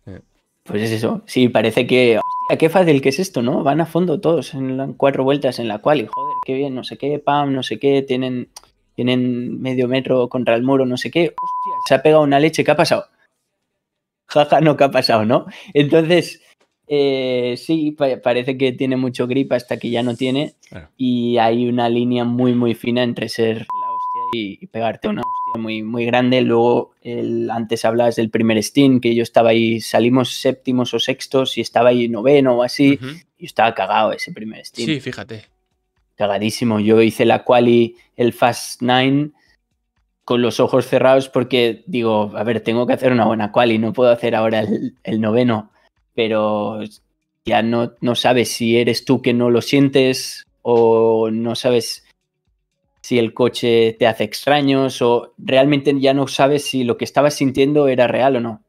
Eh. Pues es eso. Sí, parece que. Hostia, qué fácil que es esto, ¿no? Van a fondo todos en cuatro vueltas en la quali. Joder, qué bien, no sé qué, pam, no sé qué, tienen tienen medio metro contra el muro, no sé qué. Hostia, se ha pegado una leche, ¿qué ha pasado? Jaja, no, ¿qué ha pasado, no? Entonces, eh, sí, parece que tiene mucho grip hasta que ya no tiene. Y hay una línea muy, muy fina entre ser la hostia y, pegarte una hostia muy, muy grande. Luego, el, antes hablabas del primer Steam, que yo estaba ahí, salimos séptimos o sextos y estaba ahí noveno o así. Y estaba cagado ese primer Steam. Sí, fíjate cagadísimo. Yo hice la quali, el Fast Nine, con los ojos cerrados porque digo, a ver, tengo que hacer una buena quali, no puedo hacer ahora el, noveno, pero ya no, no, sabes si eres tú que no lo sientes o no sabes si el coche te hace extraños o realmente ya no sabes si lo que estabas sintiendo era real o no.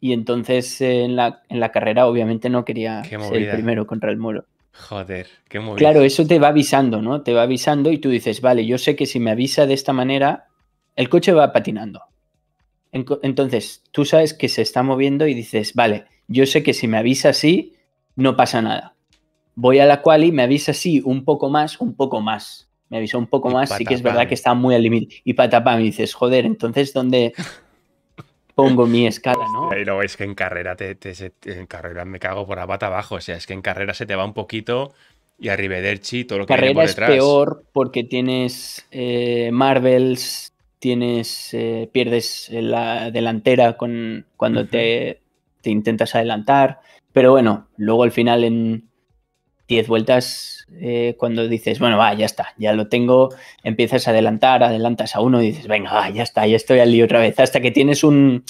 Y entonces eh, la, en la carrera obviamente no quería ser el primero contra el muro. Joder, qué Claro, eso te va avisando, ¿no? Te va avisando y tú dices, vale, yo sé que si me avisa de esta manera, el coche va patinando. Entonces, tú sabes que se está moviendo y dices, vale, yo sé que si me avisa así, no pasa nada. Voy a la cual y me avisa así un poco más, un poco más. Me avisa un poco más, sí que es verdad que está muy al límite. Y patapam, me dices, joder, entonces, ¿dónde, pongo mi escala, ¿no? Pero es que en carrera, te, en carrera me cago por la abajo. O sea, es que en carrera se te va un poquito y arrivederci todo lo que carrera por detrás. es peor porque tienes eh, Marvels, tienes eh, pierdes la delantera con, cuando te, te intentas adelantar. Pero bueno, luego al final en 10 vueltas eh, cuando dices, bueno, va, ya está, ya lo tengo, empiezas a adelantar, adelantas a uno y dices, venga, ya está, ya estoy al lío otra vez, hasta que tienes un,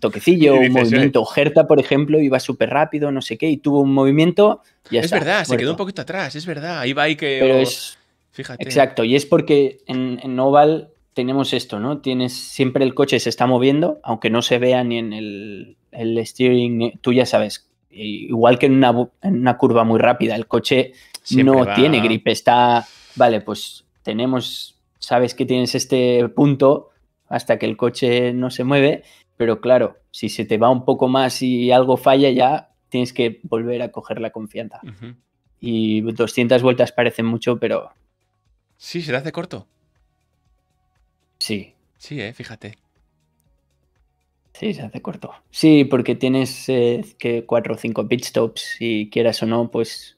toquecillo, un eh". movimiento. Ojerta, por ejemplo, iba súper rápido, no sé qué, y tuvo un movimiento. Ya es verdad, se quedó un poquito atrás, es verdad. ahí va y que. Pero es, fíjate. Exacto, y es porque en, en, Oval tenemos esto, ¿no? Tienes siempre el coche se está moviendo, aunque no se vea ni en el, el steering, tú ya sabes igual que en una, curva muy rápida, el coche no tiene gripe está, vale, pues tenemos, sabes que tienes este punto hasta que el coche no se mueve, pero claro, si se te va un poco más y algo falla ya, tienes que volver a coger la confianza. Y 200 vueltas parecen mucho, pero... Sí, se le hace corto. Sí. Sí, eh, fíjate. Sí, se hace corto. Sí, porque tienes eh, que cuatro o cinco pit stops y quieras o no, pues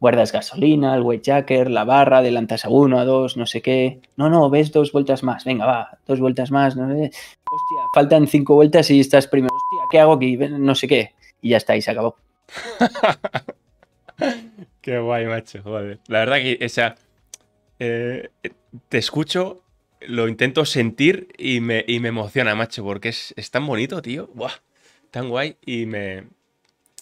guardas gasolina, el jacker, la barra, adelantas a uno, a dos, no sé qué. No, no, ves dos vueltas más, venga, va, dos vueltas más, no sé. Hostia, faltan cinco vueltas y estás primero. Hostia, ¿qué hago aquí? No sé qué. Y ya está, y se acabó. qué guay, macho, La verdad que, o sea, eh, te escucho lo intento sentir y me, y me emociona, macho, porque es, es, tan bonito, tío. Buah, tan guay. Y me,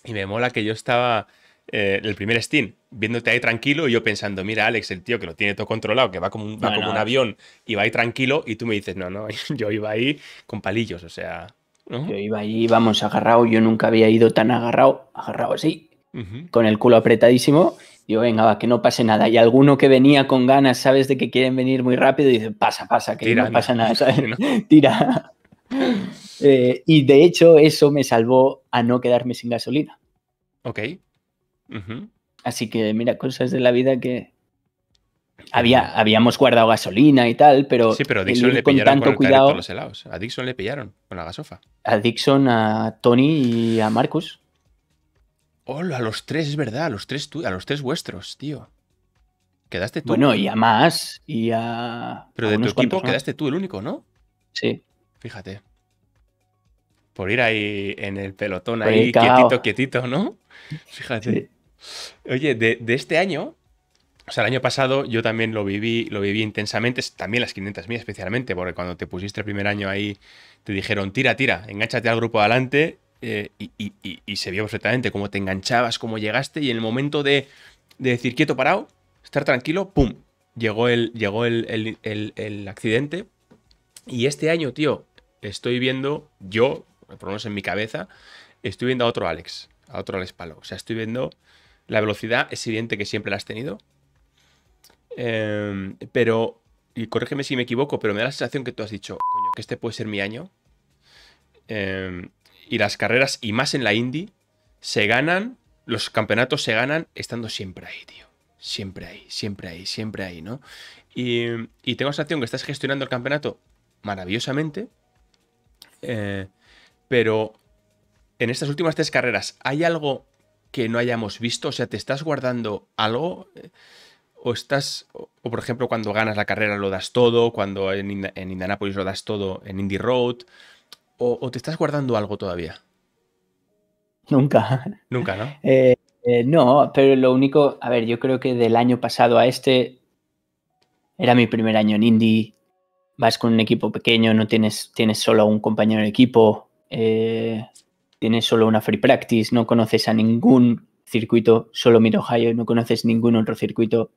y me mola que yo estaba eh, el primer Steam, viéndote ahí tranquilo y yo pensando, mira, Alex, el tío que lo tiene todo controlado, que va como un, va como un avión y va ahí tranquilo, y tú me dices, no, no, yo iba ahí con palillos, o sea. Yo iba ahí, vamos, agarrado, yo nunca había ido tan agarrado, agarrado así con el culo apretadísimo. Digo, venga, va, que no pase nada. Y alguno que venía con ganas, sabes, de que quieren venir muy rápido, dice, pasa, pasa, que no pasa nada, Tira. Eh, y de hecho, eso me salvó a no quedarme sin gasolina. Ok. Así que, mira, cosas de la vida que. Había, habíamos guardado gasolina y tal, pero. con tanto cuidado, helados. A Dixon le pillaron con la gasofa. A Dixon, a Tony y a Marcus. Hola, a los tres, es verdad, a los tres, a los tres vuestros, tío. Quedaste tú. Bueno, y a más, y a. Pero de tu equipo quedaste tú el único, ¿no? Sí. Fíjate. Por ir ahí en el pelotón, ahí quietito, quietito, ¿no? Fíjate. Oye, de, este año, o sea, el año pasado yo también lo viví, lo viví intensamente, también las 500 mil especialmente, porque cuando te pusiste el primer año ahí, te dijeron, tira, tira, enganchate al grupo adelante eh, y, se vio perfectamente cómo te enganchabas, cómo llegaste y en el momento de, decir quieto, parado, estar tranquilo, ¡pum! Llegó, el, llegó el, accidente y este año, tío, estoy viendo, yo, por lo menos en mi cabeza, estoy viendo a otro Alex, a otro Alex Palo. O sea, estoy viendo la velocidad, es evidente que siempre la has tenido. Em, pero, y corrígeme si me equivoco, pero me da la sensación que tú has dicho, coño, que este puede ser mi año. Em, y las carreras, y más en la Indy, se ganan, los campeonatos se ganan estando siempre ahí, tío. Siempre ahí, siempre ahí, siempre ahí, ¿no? Y, tengo la sensación que estás gestionando el campeonato maravillosamente, eh, pero en estas últimas tres carreras, ¿hay algo que no hayamos visto? O sea, ¿te estás guardando algo? o estás, o por ejemplo, cuando ganas la carrera lo das todo, cuando en, en Indianapolis lo das todo en Indy Road, o, te estás guardando algo todavía? Nunca. Nunca, ¿no? Eh, eh, no, pero lo único, a ver, yo creo que del año pasado a este era mi primer año en Indy. Vas con un equipo pequeño, no tienes, tienes solo un compañero de equipo, eh, tienes solo una free practice, no conoces a ningún circuito, solo mid Ohio, no conoces ningún otro circuito.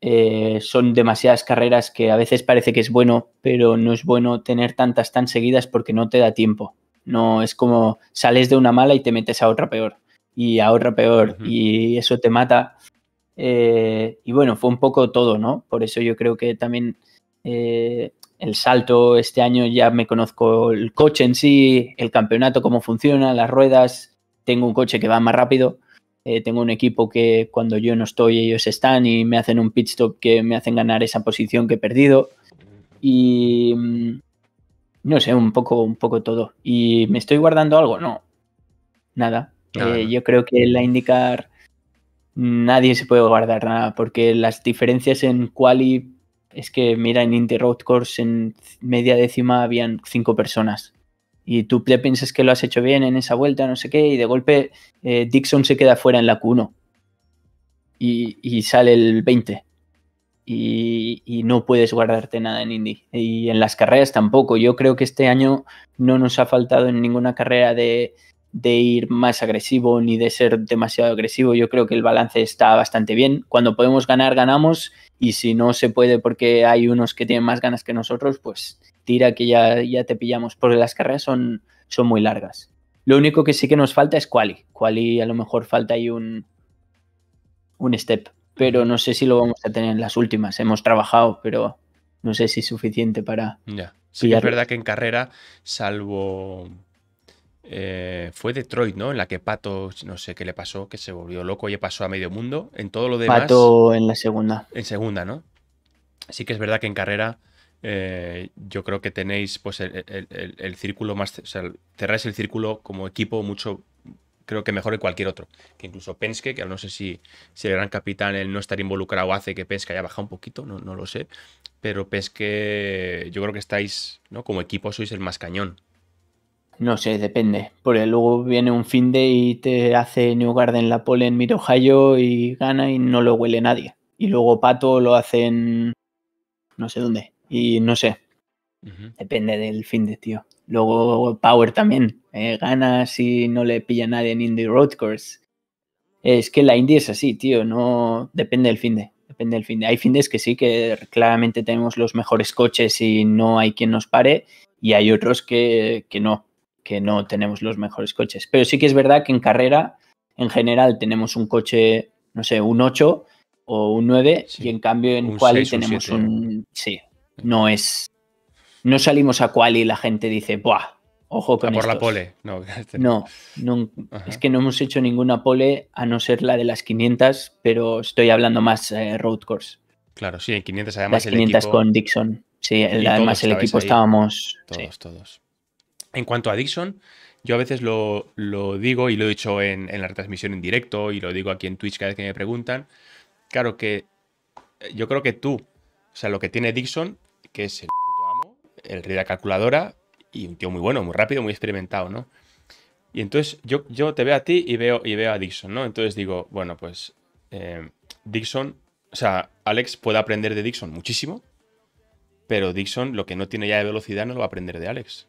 Eh, son demasiadas carreras que a veces parece que es bueno, pero no es bueno tener tantas tan seguidas porque no te da tiempo. No es como sales de una mala y te metes a otra peor y a otra peor y eso te mata. Eh, y bueno, fue un poco todo, ¿no? Por eso yo creo que también eh, el salto este año ya me conozco el coche en sí, el campeonato, cómo funciona, las ruedas. Tengo un coche que va más rápido eh, tengo un equipo que cuando yo no estoy ellos están y me hacen un pit stop que me hacen ganar esa posición que he perdido y mm, no sé, un poco, un poco todo. ¿Y me estoy guardando algo? No, nada. Ah, eh, yo creo que la indicar mm, nadie se puede guardar nada porque las diferencias en quali es que mira en Inter Course en media décima habían cinco personas y tú te piensas que lo has hecho bien en esa vuelta, no sé qué, y de golpe eh, Dixon se queda fuera en la Q1 y, sale el 20 y, y, no puedes guardarte nada en Indy. Y en las carreras tampoco. Yo creo que este año no nos ha faltado en ninguna carrera de, de ir más agresivo ni de ser demasiado agresivo. Yo creo que el balance está bastante bien. Cuando podemos ganar, ganamos. Y si no se puede porque hay unos que tienen más ganas que nosotros, pues tira que ya, ya te pillamos. Porque las carreras son, son muy largas. Lo único que sí que nos falta es quali. Quali a lo mejor falta ahí un, un step. Pero no sé si lo vamos a tener en las últimas. Hemos trabajado, pero no sé si es suficiente para... Ya. Sí, es verdad que en carrera, salvo eh, fue Detroit, ¿no? En la que Pato, no sé qué le pasó, que se volvió loco y pasó a medio mundo. En todo lo demás. Pato en la segunda. En segunda, ¿no? Sí que es verdad que en carrera eh, yo creo que tenéis pues el, círculo más. O sea, cerráis el círculo como equipo mucho. Creo que mejor que cualquier otro. Que incluso Penske, que no sé si, el gran capitán el no estar involucrado hace que Penske haya bajado un poquito, no, no lo sé. Pero Penske, yo creo que estáis, ¿no? Como equipo sois el más cañón no sé, depende. Porque luego viene un fin de y te hace New Garden la pole en Mid Ohio y gana y no lo huele nadie. Y luego Pato lo hacen no sé dónde. Y no sé. Depende del fin de, tío. Luego Power también. Eh, gana si no le pilla nadie en Indie Road Course. Es que la Indy es así, tío. No depende del fin de. Depende del fin de. Hay fines que sí, que claramente tenemos los mejores coches y no hay quien nos pare. Y hay otros que, que no que no tenemos los mejores coches. Pero sí que es verdad que en carrera, en general, tenemos un coche, no sé, un 8 o un 9, y en cambio en quali tenemos un... Sí, no es... No salimos a quali y la gente dice, ¡buah! Ojo con por la pole. No, este no, es que no hemos hecho ninguna pole a no ser la de las 500, pero estoy hablando más eh, road course. Claro, sí, en 500 además las 500 con Dixon. Sí, además el equipo estábamos. Todos, todos. En cuanto a Dixon, yo a veces lo, digo y lo he dicho en, la retransmisión en directo y lo digo aquí en Twitch cada vez que me preguntan. Claro que eh, yo creo que tú, o sea, lo que tiene Dixon, que es el puto amo, el rey de la calculadora y un tío muy bueno, muy rápido, muy experimentado, ¿no? Y entonces yo, yo te veo a ti y veo, y veo a Dixon, ¿no? Entonces digo, bueno, pues eh, Dixon, o sea, Alex puede aprender de Dixon muchísimo, pero Dixon lo que no tiene ya de velocidad no lo va a aprender de Alex.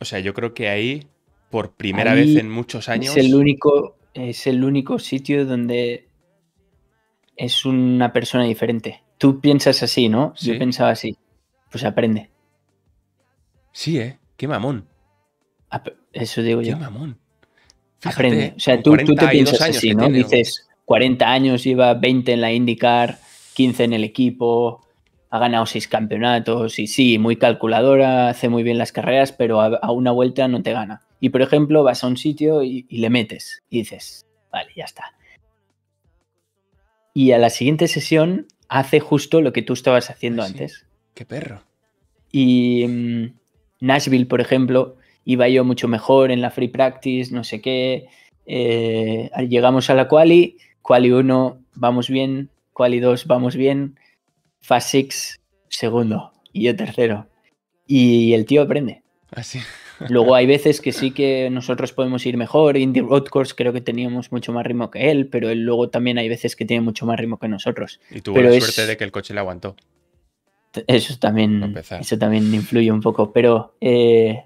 O sea, yo creo que ahí, por primera vez en muchos años. Es el único, es el único sitio donde es una persona diferente. Tú piensas así, ¿no? Sí. Yo pensaba así. Pues aprende. Sí, ¿eh? Qué mamón. Eso digo yo. Qué mamón. aprende. O sea, tú, tú te piensas así, ¿no? Dices, 40 años, lleva 20 en la IndyCar, 15 en el equipo, ha ganado seis campeonatos y sí, muy calculadora, hace muy bien las carreras, pero a, una vuelta no te gana. Y por ejemplo, vas a un sitio y, le metes y dices, vale, ya está. Y a la siguiente sesión hace justo lo que tú estabas haciendo ah, antes. ¡Qué perro! Y mm, Nashville, por ejemplo, iba yo mucho mejor en la free practice, no sé qué. Eh, llegamos a la quali, quali 1 vamos bien, quali 2 vamos bien, Fast 6 segundo y yo tercero. Y el tío aprende. Así. Ah, luego hay veces que sí que nosotros podemos ir mejor. Indie Road Course creo que teníamos mucho más ritmo que él, pero él luego también hay veces que tiene mucho más ritmo que nosotros. Y tuvo la suerte de que el coche le aguantó. Eso también, eso también influye un poco, pero eh,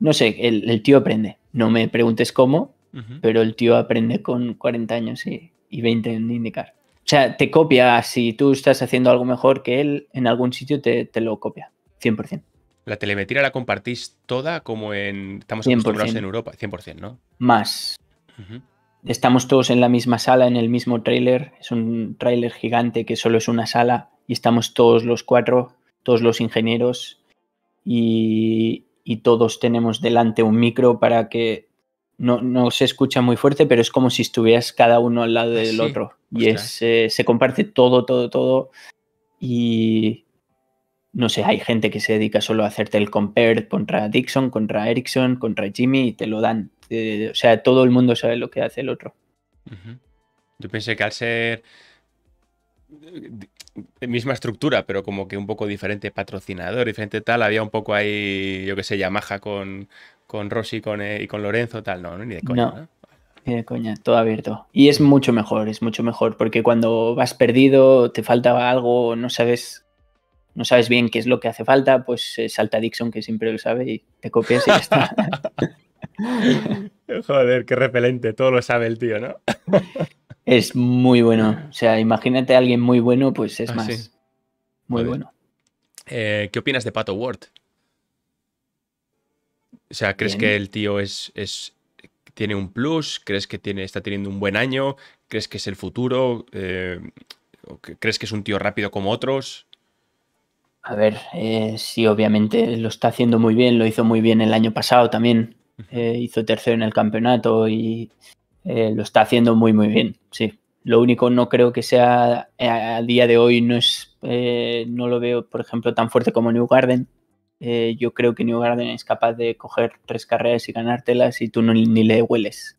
no sé, el, tío aprende. No me preguntes cómo, pero el tío aprende con 40 años y, y 20 en indicar. O sea, te copia. Si tú estás haciendo algo mejor que él, en algún sitio te, lo copia. 100%. ¿La telemetría la compartís toda como en. Estamos acostumbrados en Europa? 100%, ¿no? Más. Estamos todos en la misma sala, en el mismo tráiler. Es un trailer gigante que solo es una sala. Y estamos todos los cuatro, todos los ingenieros. Y, y todos tenemos delante un micro para que no, no, se escucha muy fuerte, pero es como si estuvieras cada uno al lado ah, del otro. Y es, eh, se comparte todo, todo, todo. Y no sé, hay gente que se dedica solo a hacerte el compare contra Dixon, contra Ericsson, contra Jimmy y te lo dan. Eh, o sea, todo el mundo sabe lo que hace el otro. Yo pensé que al ser eh, misma estructura, pero como que un poco diferente patrocinador, diferente tal, había un poco ahí, yo que sé, Yamaha con, con Rossi con, eh, y con Lorenzo, tal, no, ni de coña. Ni de coña, todo abierto. Y es mucho mejor, es mucho mejor, porque cuando vas perdido, te falta algo, no sabes no sabes bien qué es lo que hace falta, pues eh, salta Dixon, que siempre lo sabe, y te copias y ya está. Joder, qué repelente, todo lo sabe el tío, ¿no? es muy bueno. O sea, imagínate a alguien muy bueno, pues es ah, más. Muy bueno. Eh, ¿Qué opinas de Pato Ward? O sea, ¿crees que el tío es, tiene un plus? ¿Crees que tiene, está teniendo un buen año? ¿Crees que es el futuro? Eh, ¿Crees que es un tío rápido como otros? A ver, eh, sí, obviamente lo está haciendo muy bien, lo hizo muy bien el año pasado también. Eh, hizo tercero en el campeonato y lo está haciendo muy, muy bien, sí. Lo único no creo que sea a día de hoy, no es, no lo veo, por ejemplo, tan fuerte como New Garden, eh, yo creo que New Garden es capaz de coger tres carreras y ganártelas y tú ni le hueles.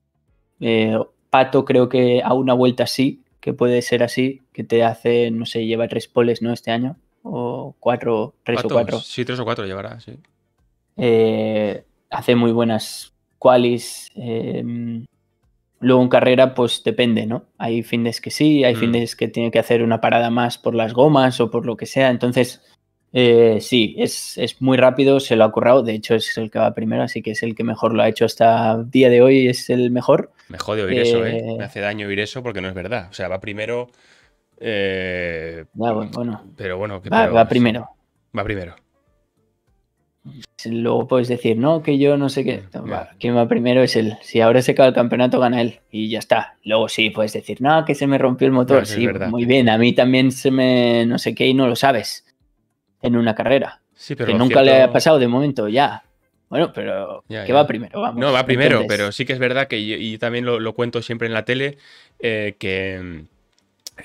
Eh, Pato creo que a una vuelta sí, que puede ser así, que te hace, no sé, lleva tres poles, ¿no? Este año. O cuatro, tres o cuatro. Sí, tres o cuatro llevará, sí. Eh, hace muy buenas qualis. Em, luego en carrera, pues depende, ¿no? Hay fines que sí, hay mm. fines que tiene que hacer una parada más por las gomas o por lo que sea. Entonces, eh, sí, es, muy rápido, se lo ha currado. De hecho, es el que va primero, así que es el que mejor lo ha hecho hasta día de hoy, es el mejor. Me jode oír eso, ¿eh? Eh, Me hace daño oír eso porque no es verdad. O sea, va primero. Pero bueno, va, primero. Va primero. Luego puedes decir, no, que yo no sé qué. Mm, va, quien va primero es él. Si ahora se acaba el campeonato, gana él. Y ya está. Luego sí, puedes decir, no, que se me rompió el motor. sí, muy bien. A mí también se me no sé qué y no lo sabes en una carrera. pero que nunca le ha pasado de momento ya. Bueno, pero ¿qué que va primero, No, va primero, pero sí que es verdad que yo, y también lo, cuento siempre en la tele, eh, que eh,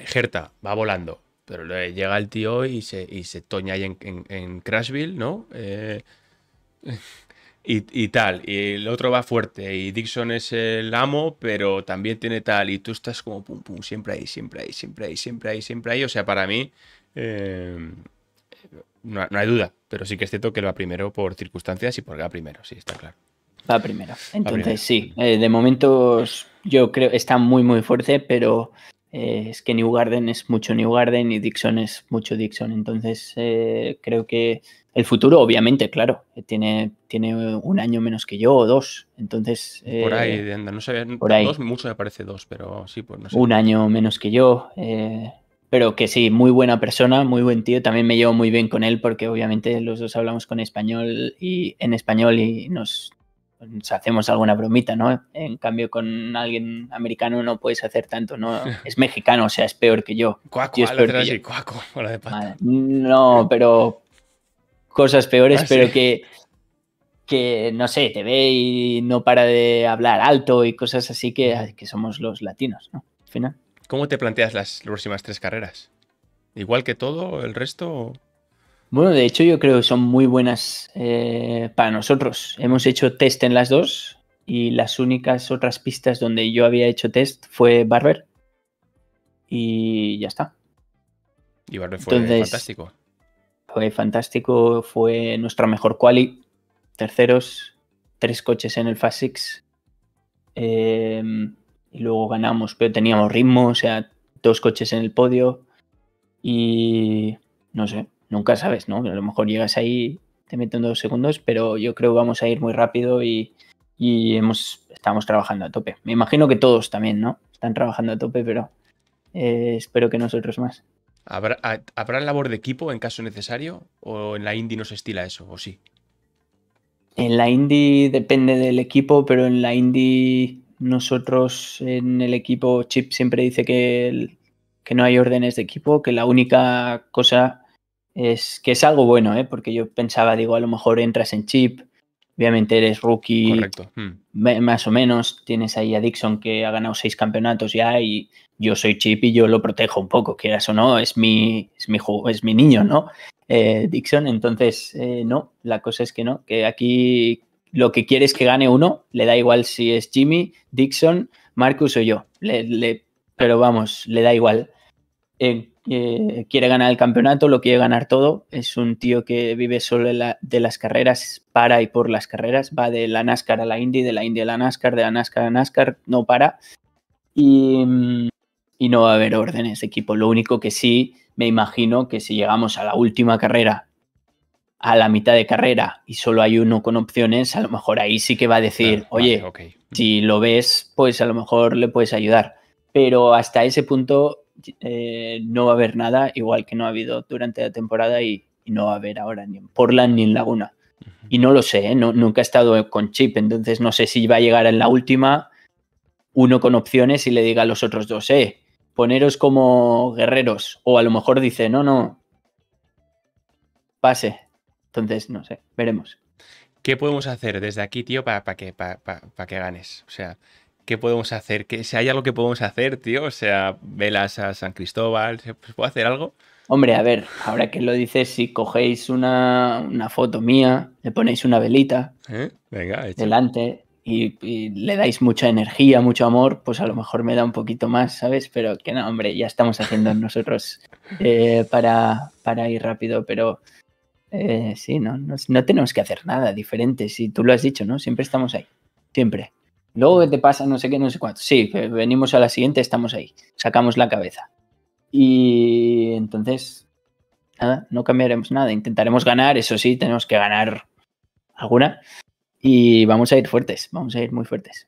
Gerta va volando, pero llega el tío y se, y se toña ahí en, Crashville, ¿no? Eh, y, y, tal, y el otro va fuerte, y Dixon es el amo, pero también tiene tal, y tú estás como pum, pum, siempre ahí, siempre ahí, siempre ahí, siempre ahí, siempre ahí. O sea, para mí... Eh, no, hay duda, pero sí que es cierto que va primero por circunstancias y porque va primero, sí, está claro. Va primero. Entonces, sí, eh, de momento yo creo está muy, muy fuerte, pero eh, es que New Garden es mucho New Garden y Dixon es mucho Dixon. Entonces, eh, creo que el futuro, obviamente, claro, tiene, tiene un año menos que yo o dos. Entonces. por ahí, no sé, por ahí. mucho me parece dos, pero sí, pues no sé. Un año menos que yo pero que sí, muy buena persona, muy buen tío. También me llevo muy bien con él porque obviamente los dos hablamos con español y en español y nos, hacemos alguna bromita, ¿no? En cambio, con alguien americano no puedes hacer tanto, ¿no? Es mexicano, o sea, es peor que yo. Cuaco, es peor de No, pero cosas peores, ah, pero que, que, no sé, te ve y no para de hablar alto y cosas así que, que somos los latinos, ¿no? Al final. ¿Cómo te planteas las próximas tres carreras? ¿Igual que todo el resto? Bueno, de hecho yo creo que son muy buenas eh, para nosotros. Hemos hecho test en las dos y las únicas otras pistas donde yo había hecho test fue Barber. Y ya está. Y Barber fue fantástico. Fue fantástico, fue nuestra mejor quali. Terceros, tres coches en el Fast Six. Eh, y luego ganamos, pero teníamos ritmo, o sea, dos coches en el podio y no sé, nunca sabes, ¿no? A lo mejor llegas ahí, te meten dos segundos, pero yo creo que vamos a ir muy rápido y, hemos, estamos trabajando a tope. Me imagino que todos también, ¿no? Están trabajando a tope, pero eh, espero que nosotros más. ¿Habrá, ¿Habrá, labor de equipo en caso necesario o en la Indy no se estila eso, o sí? En la Indy depende del equipo, pero en la Indy nosotros en el equipo, Chip siempre dice que, que no hay órdenes de equipo, que la única cosa es que es algo bueno, ¿eh? porque yo pensaba, digo, a lo mejor entras en Chip, obviamente eres rookie, hmm. más o menos, tienes ahí a Dixon que ha ganado seis campeonatos ya y yo soy Chip y yo lo protejo un poco, quieras o no, es mi, es mi, es mi niño, ¿no? Eh, Dixon, entonces, eh, no, la cosa es que no, que aquí lo que quiere es que gane uno, le da igual si es Jimmy, Dixon, Marcus o yo, le, pero vamos, le da igual. Eh, quiere ganar el campeonato, lo quiere ganar todo, es un tío que vive solo de, las carreras, para y por las carreras, va de la NASCAR a la Indy, de la Indy a la NASCAR, de la NASCAR a NASCAR, no para. Y, y no va a haber órdenes de equipo, lo único que sí, me imagino que si llegamos a la última carrera a la mitad de carrera y solo hay uno con opciones, a lo mejor ahí sí que va a decir, oye, si lo ves, pues a lo mejor le puedes ayudar. Pero hasta ese punto eh, no va a haber nada, igual que no ha habido durante la temporada y, no va a haber ahora ni en Portland ni en Laguna. Y no lo sé, ¿eh? nunca he estado con Chip, entonces no sé si va a llegar en la última uno con opciones y le diga a los otros dos, eh, poneros como guerreros. O a lo mejor dice, no, no, pase, entonces, no sé, veremos. ¿Qué podemos hacer desde aquí, tío, para, para que, para, que ganes? O sea, ¿qué podemos hacer? Que si hay algo que podemos hacer, tío, o sea, velas a San Cristóbal, ¿se puede hacer algo? Hombre, a ver, ahora que lo dices, si cogéis una, foto mía, le ponéis una velita ¿Eh? delante y, le dais mucha energía, mucho amor, pues a lo mejor me da un poquito más, ¿sabes? Pero que no, hombre, ya estamos haciendo nosotros eh, para, para ir rápido, pero eh, sí, no, no, tenemos que hacer nada diferente, si tú lo has dicho, ¿no? Siempre estamos ahí, siempre. Luego te pasa no sé qué, no sé cuánto. Sí, eh, venimos a la siguiente, estamos ahí, sacamos la cabeza. Y entonces, nada, no cambiaremos nada, intentaremos ganar, eso sí, tenemos que ganar alguna. Y vamos a ir fuertes, vamos a ir muy fuertes.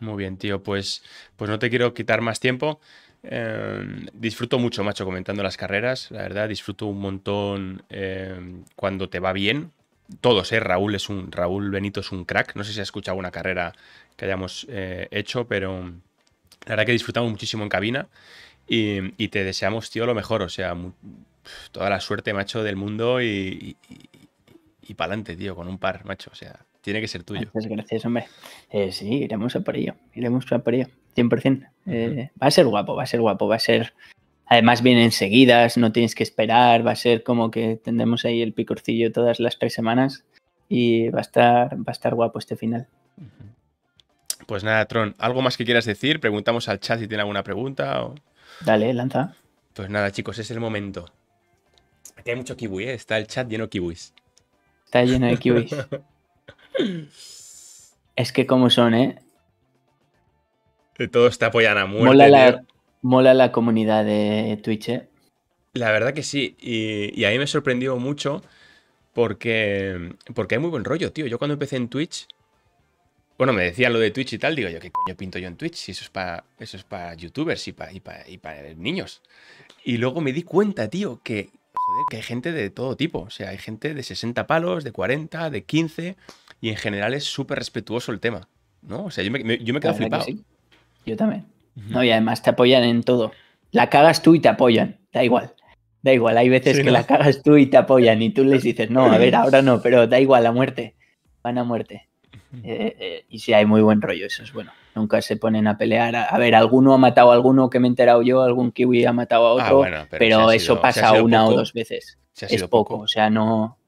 Muy bien, tío, pues, pues no te quiero quitar más tiempo. Em, disfruto mucho, macho, comentando las carreras. La verdad, disfruto un montón em, cuando te va bien. Todos, ¿eh? Raúl es un. Raúl Benito es un crack. No sé si ha escuchado una carrera que hayamos eh, hecho, pero mm, la verdad que disfrutamos muchísimo en cabina. Y, te deseamos, tío, lo mejor. O sea, toda la suerte, macho, del mundo y, y, para adelante, tío, con un par, macho. O sea, tiene que ser tuyo. gracias, hombre. Eh, sí, iremos a por ello. Iremos a por ello. 100%. Eh, va a ser guapo, va a ser guapo, va a ser... Además vienen seguidas, no tienes que esperar, va a ser como que tendremos ahí el picorcillo todas las tres semanas y va a estar, va a estar guapo este final. Pues nada, Tron, ¿algo más que quieras decir? Preguntamos al chat si tiene alguna pregunta o... Dale, lanza. Pues nada, chicos, es el momento. hay mucho kiwi, ¿eh? Está el chat lleno de kiwis. Está lleno de kiwis. es que como son, ¿eh? Todos te apoyan a muerte. Mola la, mola la comunidad de Twitch, ¿eh? La verdad que sí. Y, y a mí me sorprendió mucho porque, porque hay muy buen rollo, tío. Yo cuando empecé en Twitch, bueno, me decían lo de Twitch y tal, digo yo, ¿qué coño pinto yo en Twitch? Si eso es para eso es para youtubers y para y niños. Y luego me di cuenta, tío, que hay gente de todo tipo, o sea, hay gente de 60 palos, de 40, de 15 y en general es súper respetuoso el tema, ¿no? O sea, yo me, quedo flipado. Yo también. No, y además te apoyan en todo. La cagas tú y te apoyan, da igual. Da igual, hay veces que la cagas tú y te apoyan y tú les dices, no, a ver, ahora no, pero da igual, a muerte. Van a muerte. Eh, eh, y si hay muy buen rollo, eso es bueno. Nunca se ponen a pelear. A, ver, alguno ha matado a alguno que me he enterado yo, algún kiwi ha matado a ah, otro, pero, eso pasa una o dos veces. Es poco, o sea, no,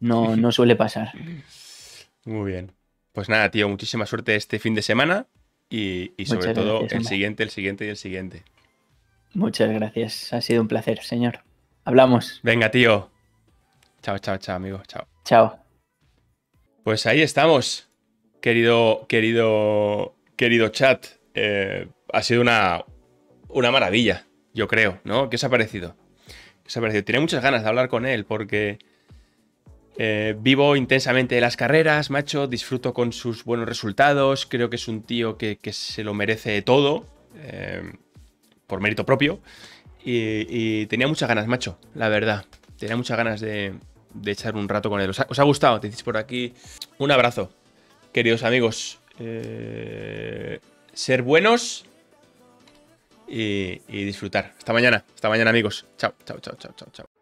no, no suele pasar. Muy bien. Pues nada, tío, muchísima suerte este fin de semana y, sobre todo el siguiente, el siguiente y el siguiente. Muchas gracias, ha sido un placer, señor. Hablamos. Venga, tío. Chao, chao, chao, amigo. Chao. Chao. Pues ahí estamos, querido, querido, querido chat. Eh, ha sido una, una maravilla, yo creo, ¿no? ¿Qué os ha parecido? ¿Qué ha muchas ganas de hablar con él porque eh, vivo intensamente las carreras, macho, disfruto con sus buenos resultados, creo que es un tío que, se lo merece todo, eh, por mérito propio, y, tenía muchas ganas, macho, la verdad, tenía muchas ganas de, echar un rato con él. ¿Os ha, gustado? Te decís por aquí, un abrazo, queridos amigos, eh, ser buenos y, y disfrutar. Hasta mañana, hasta mañana amigos, chao, chao, chao, chao, chao.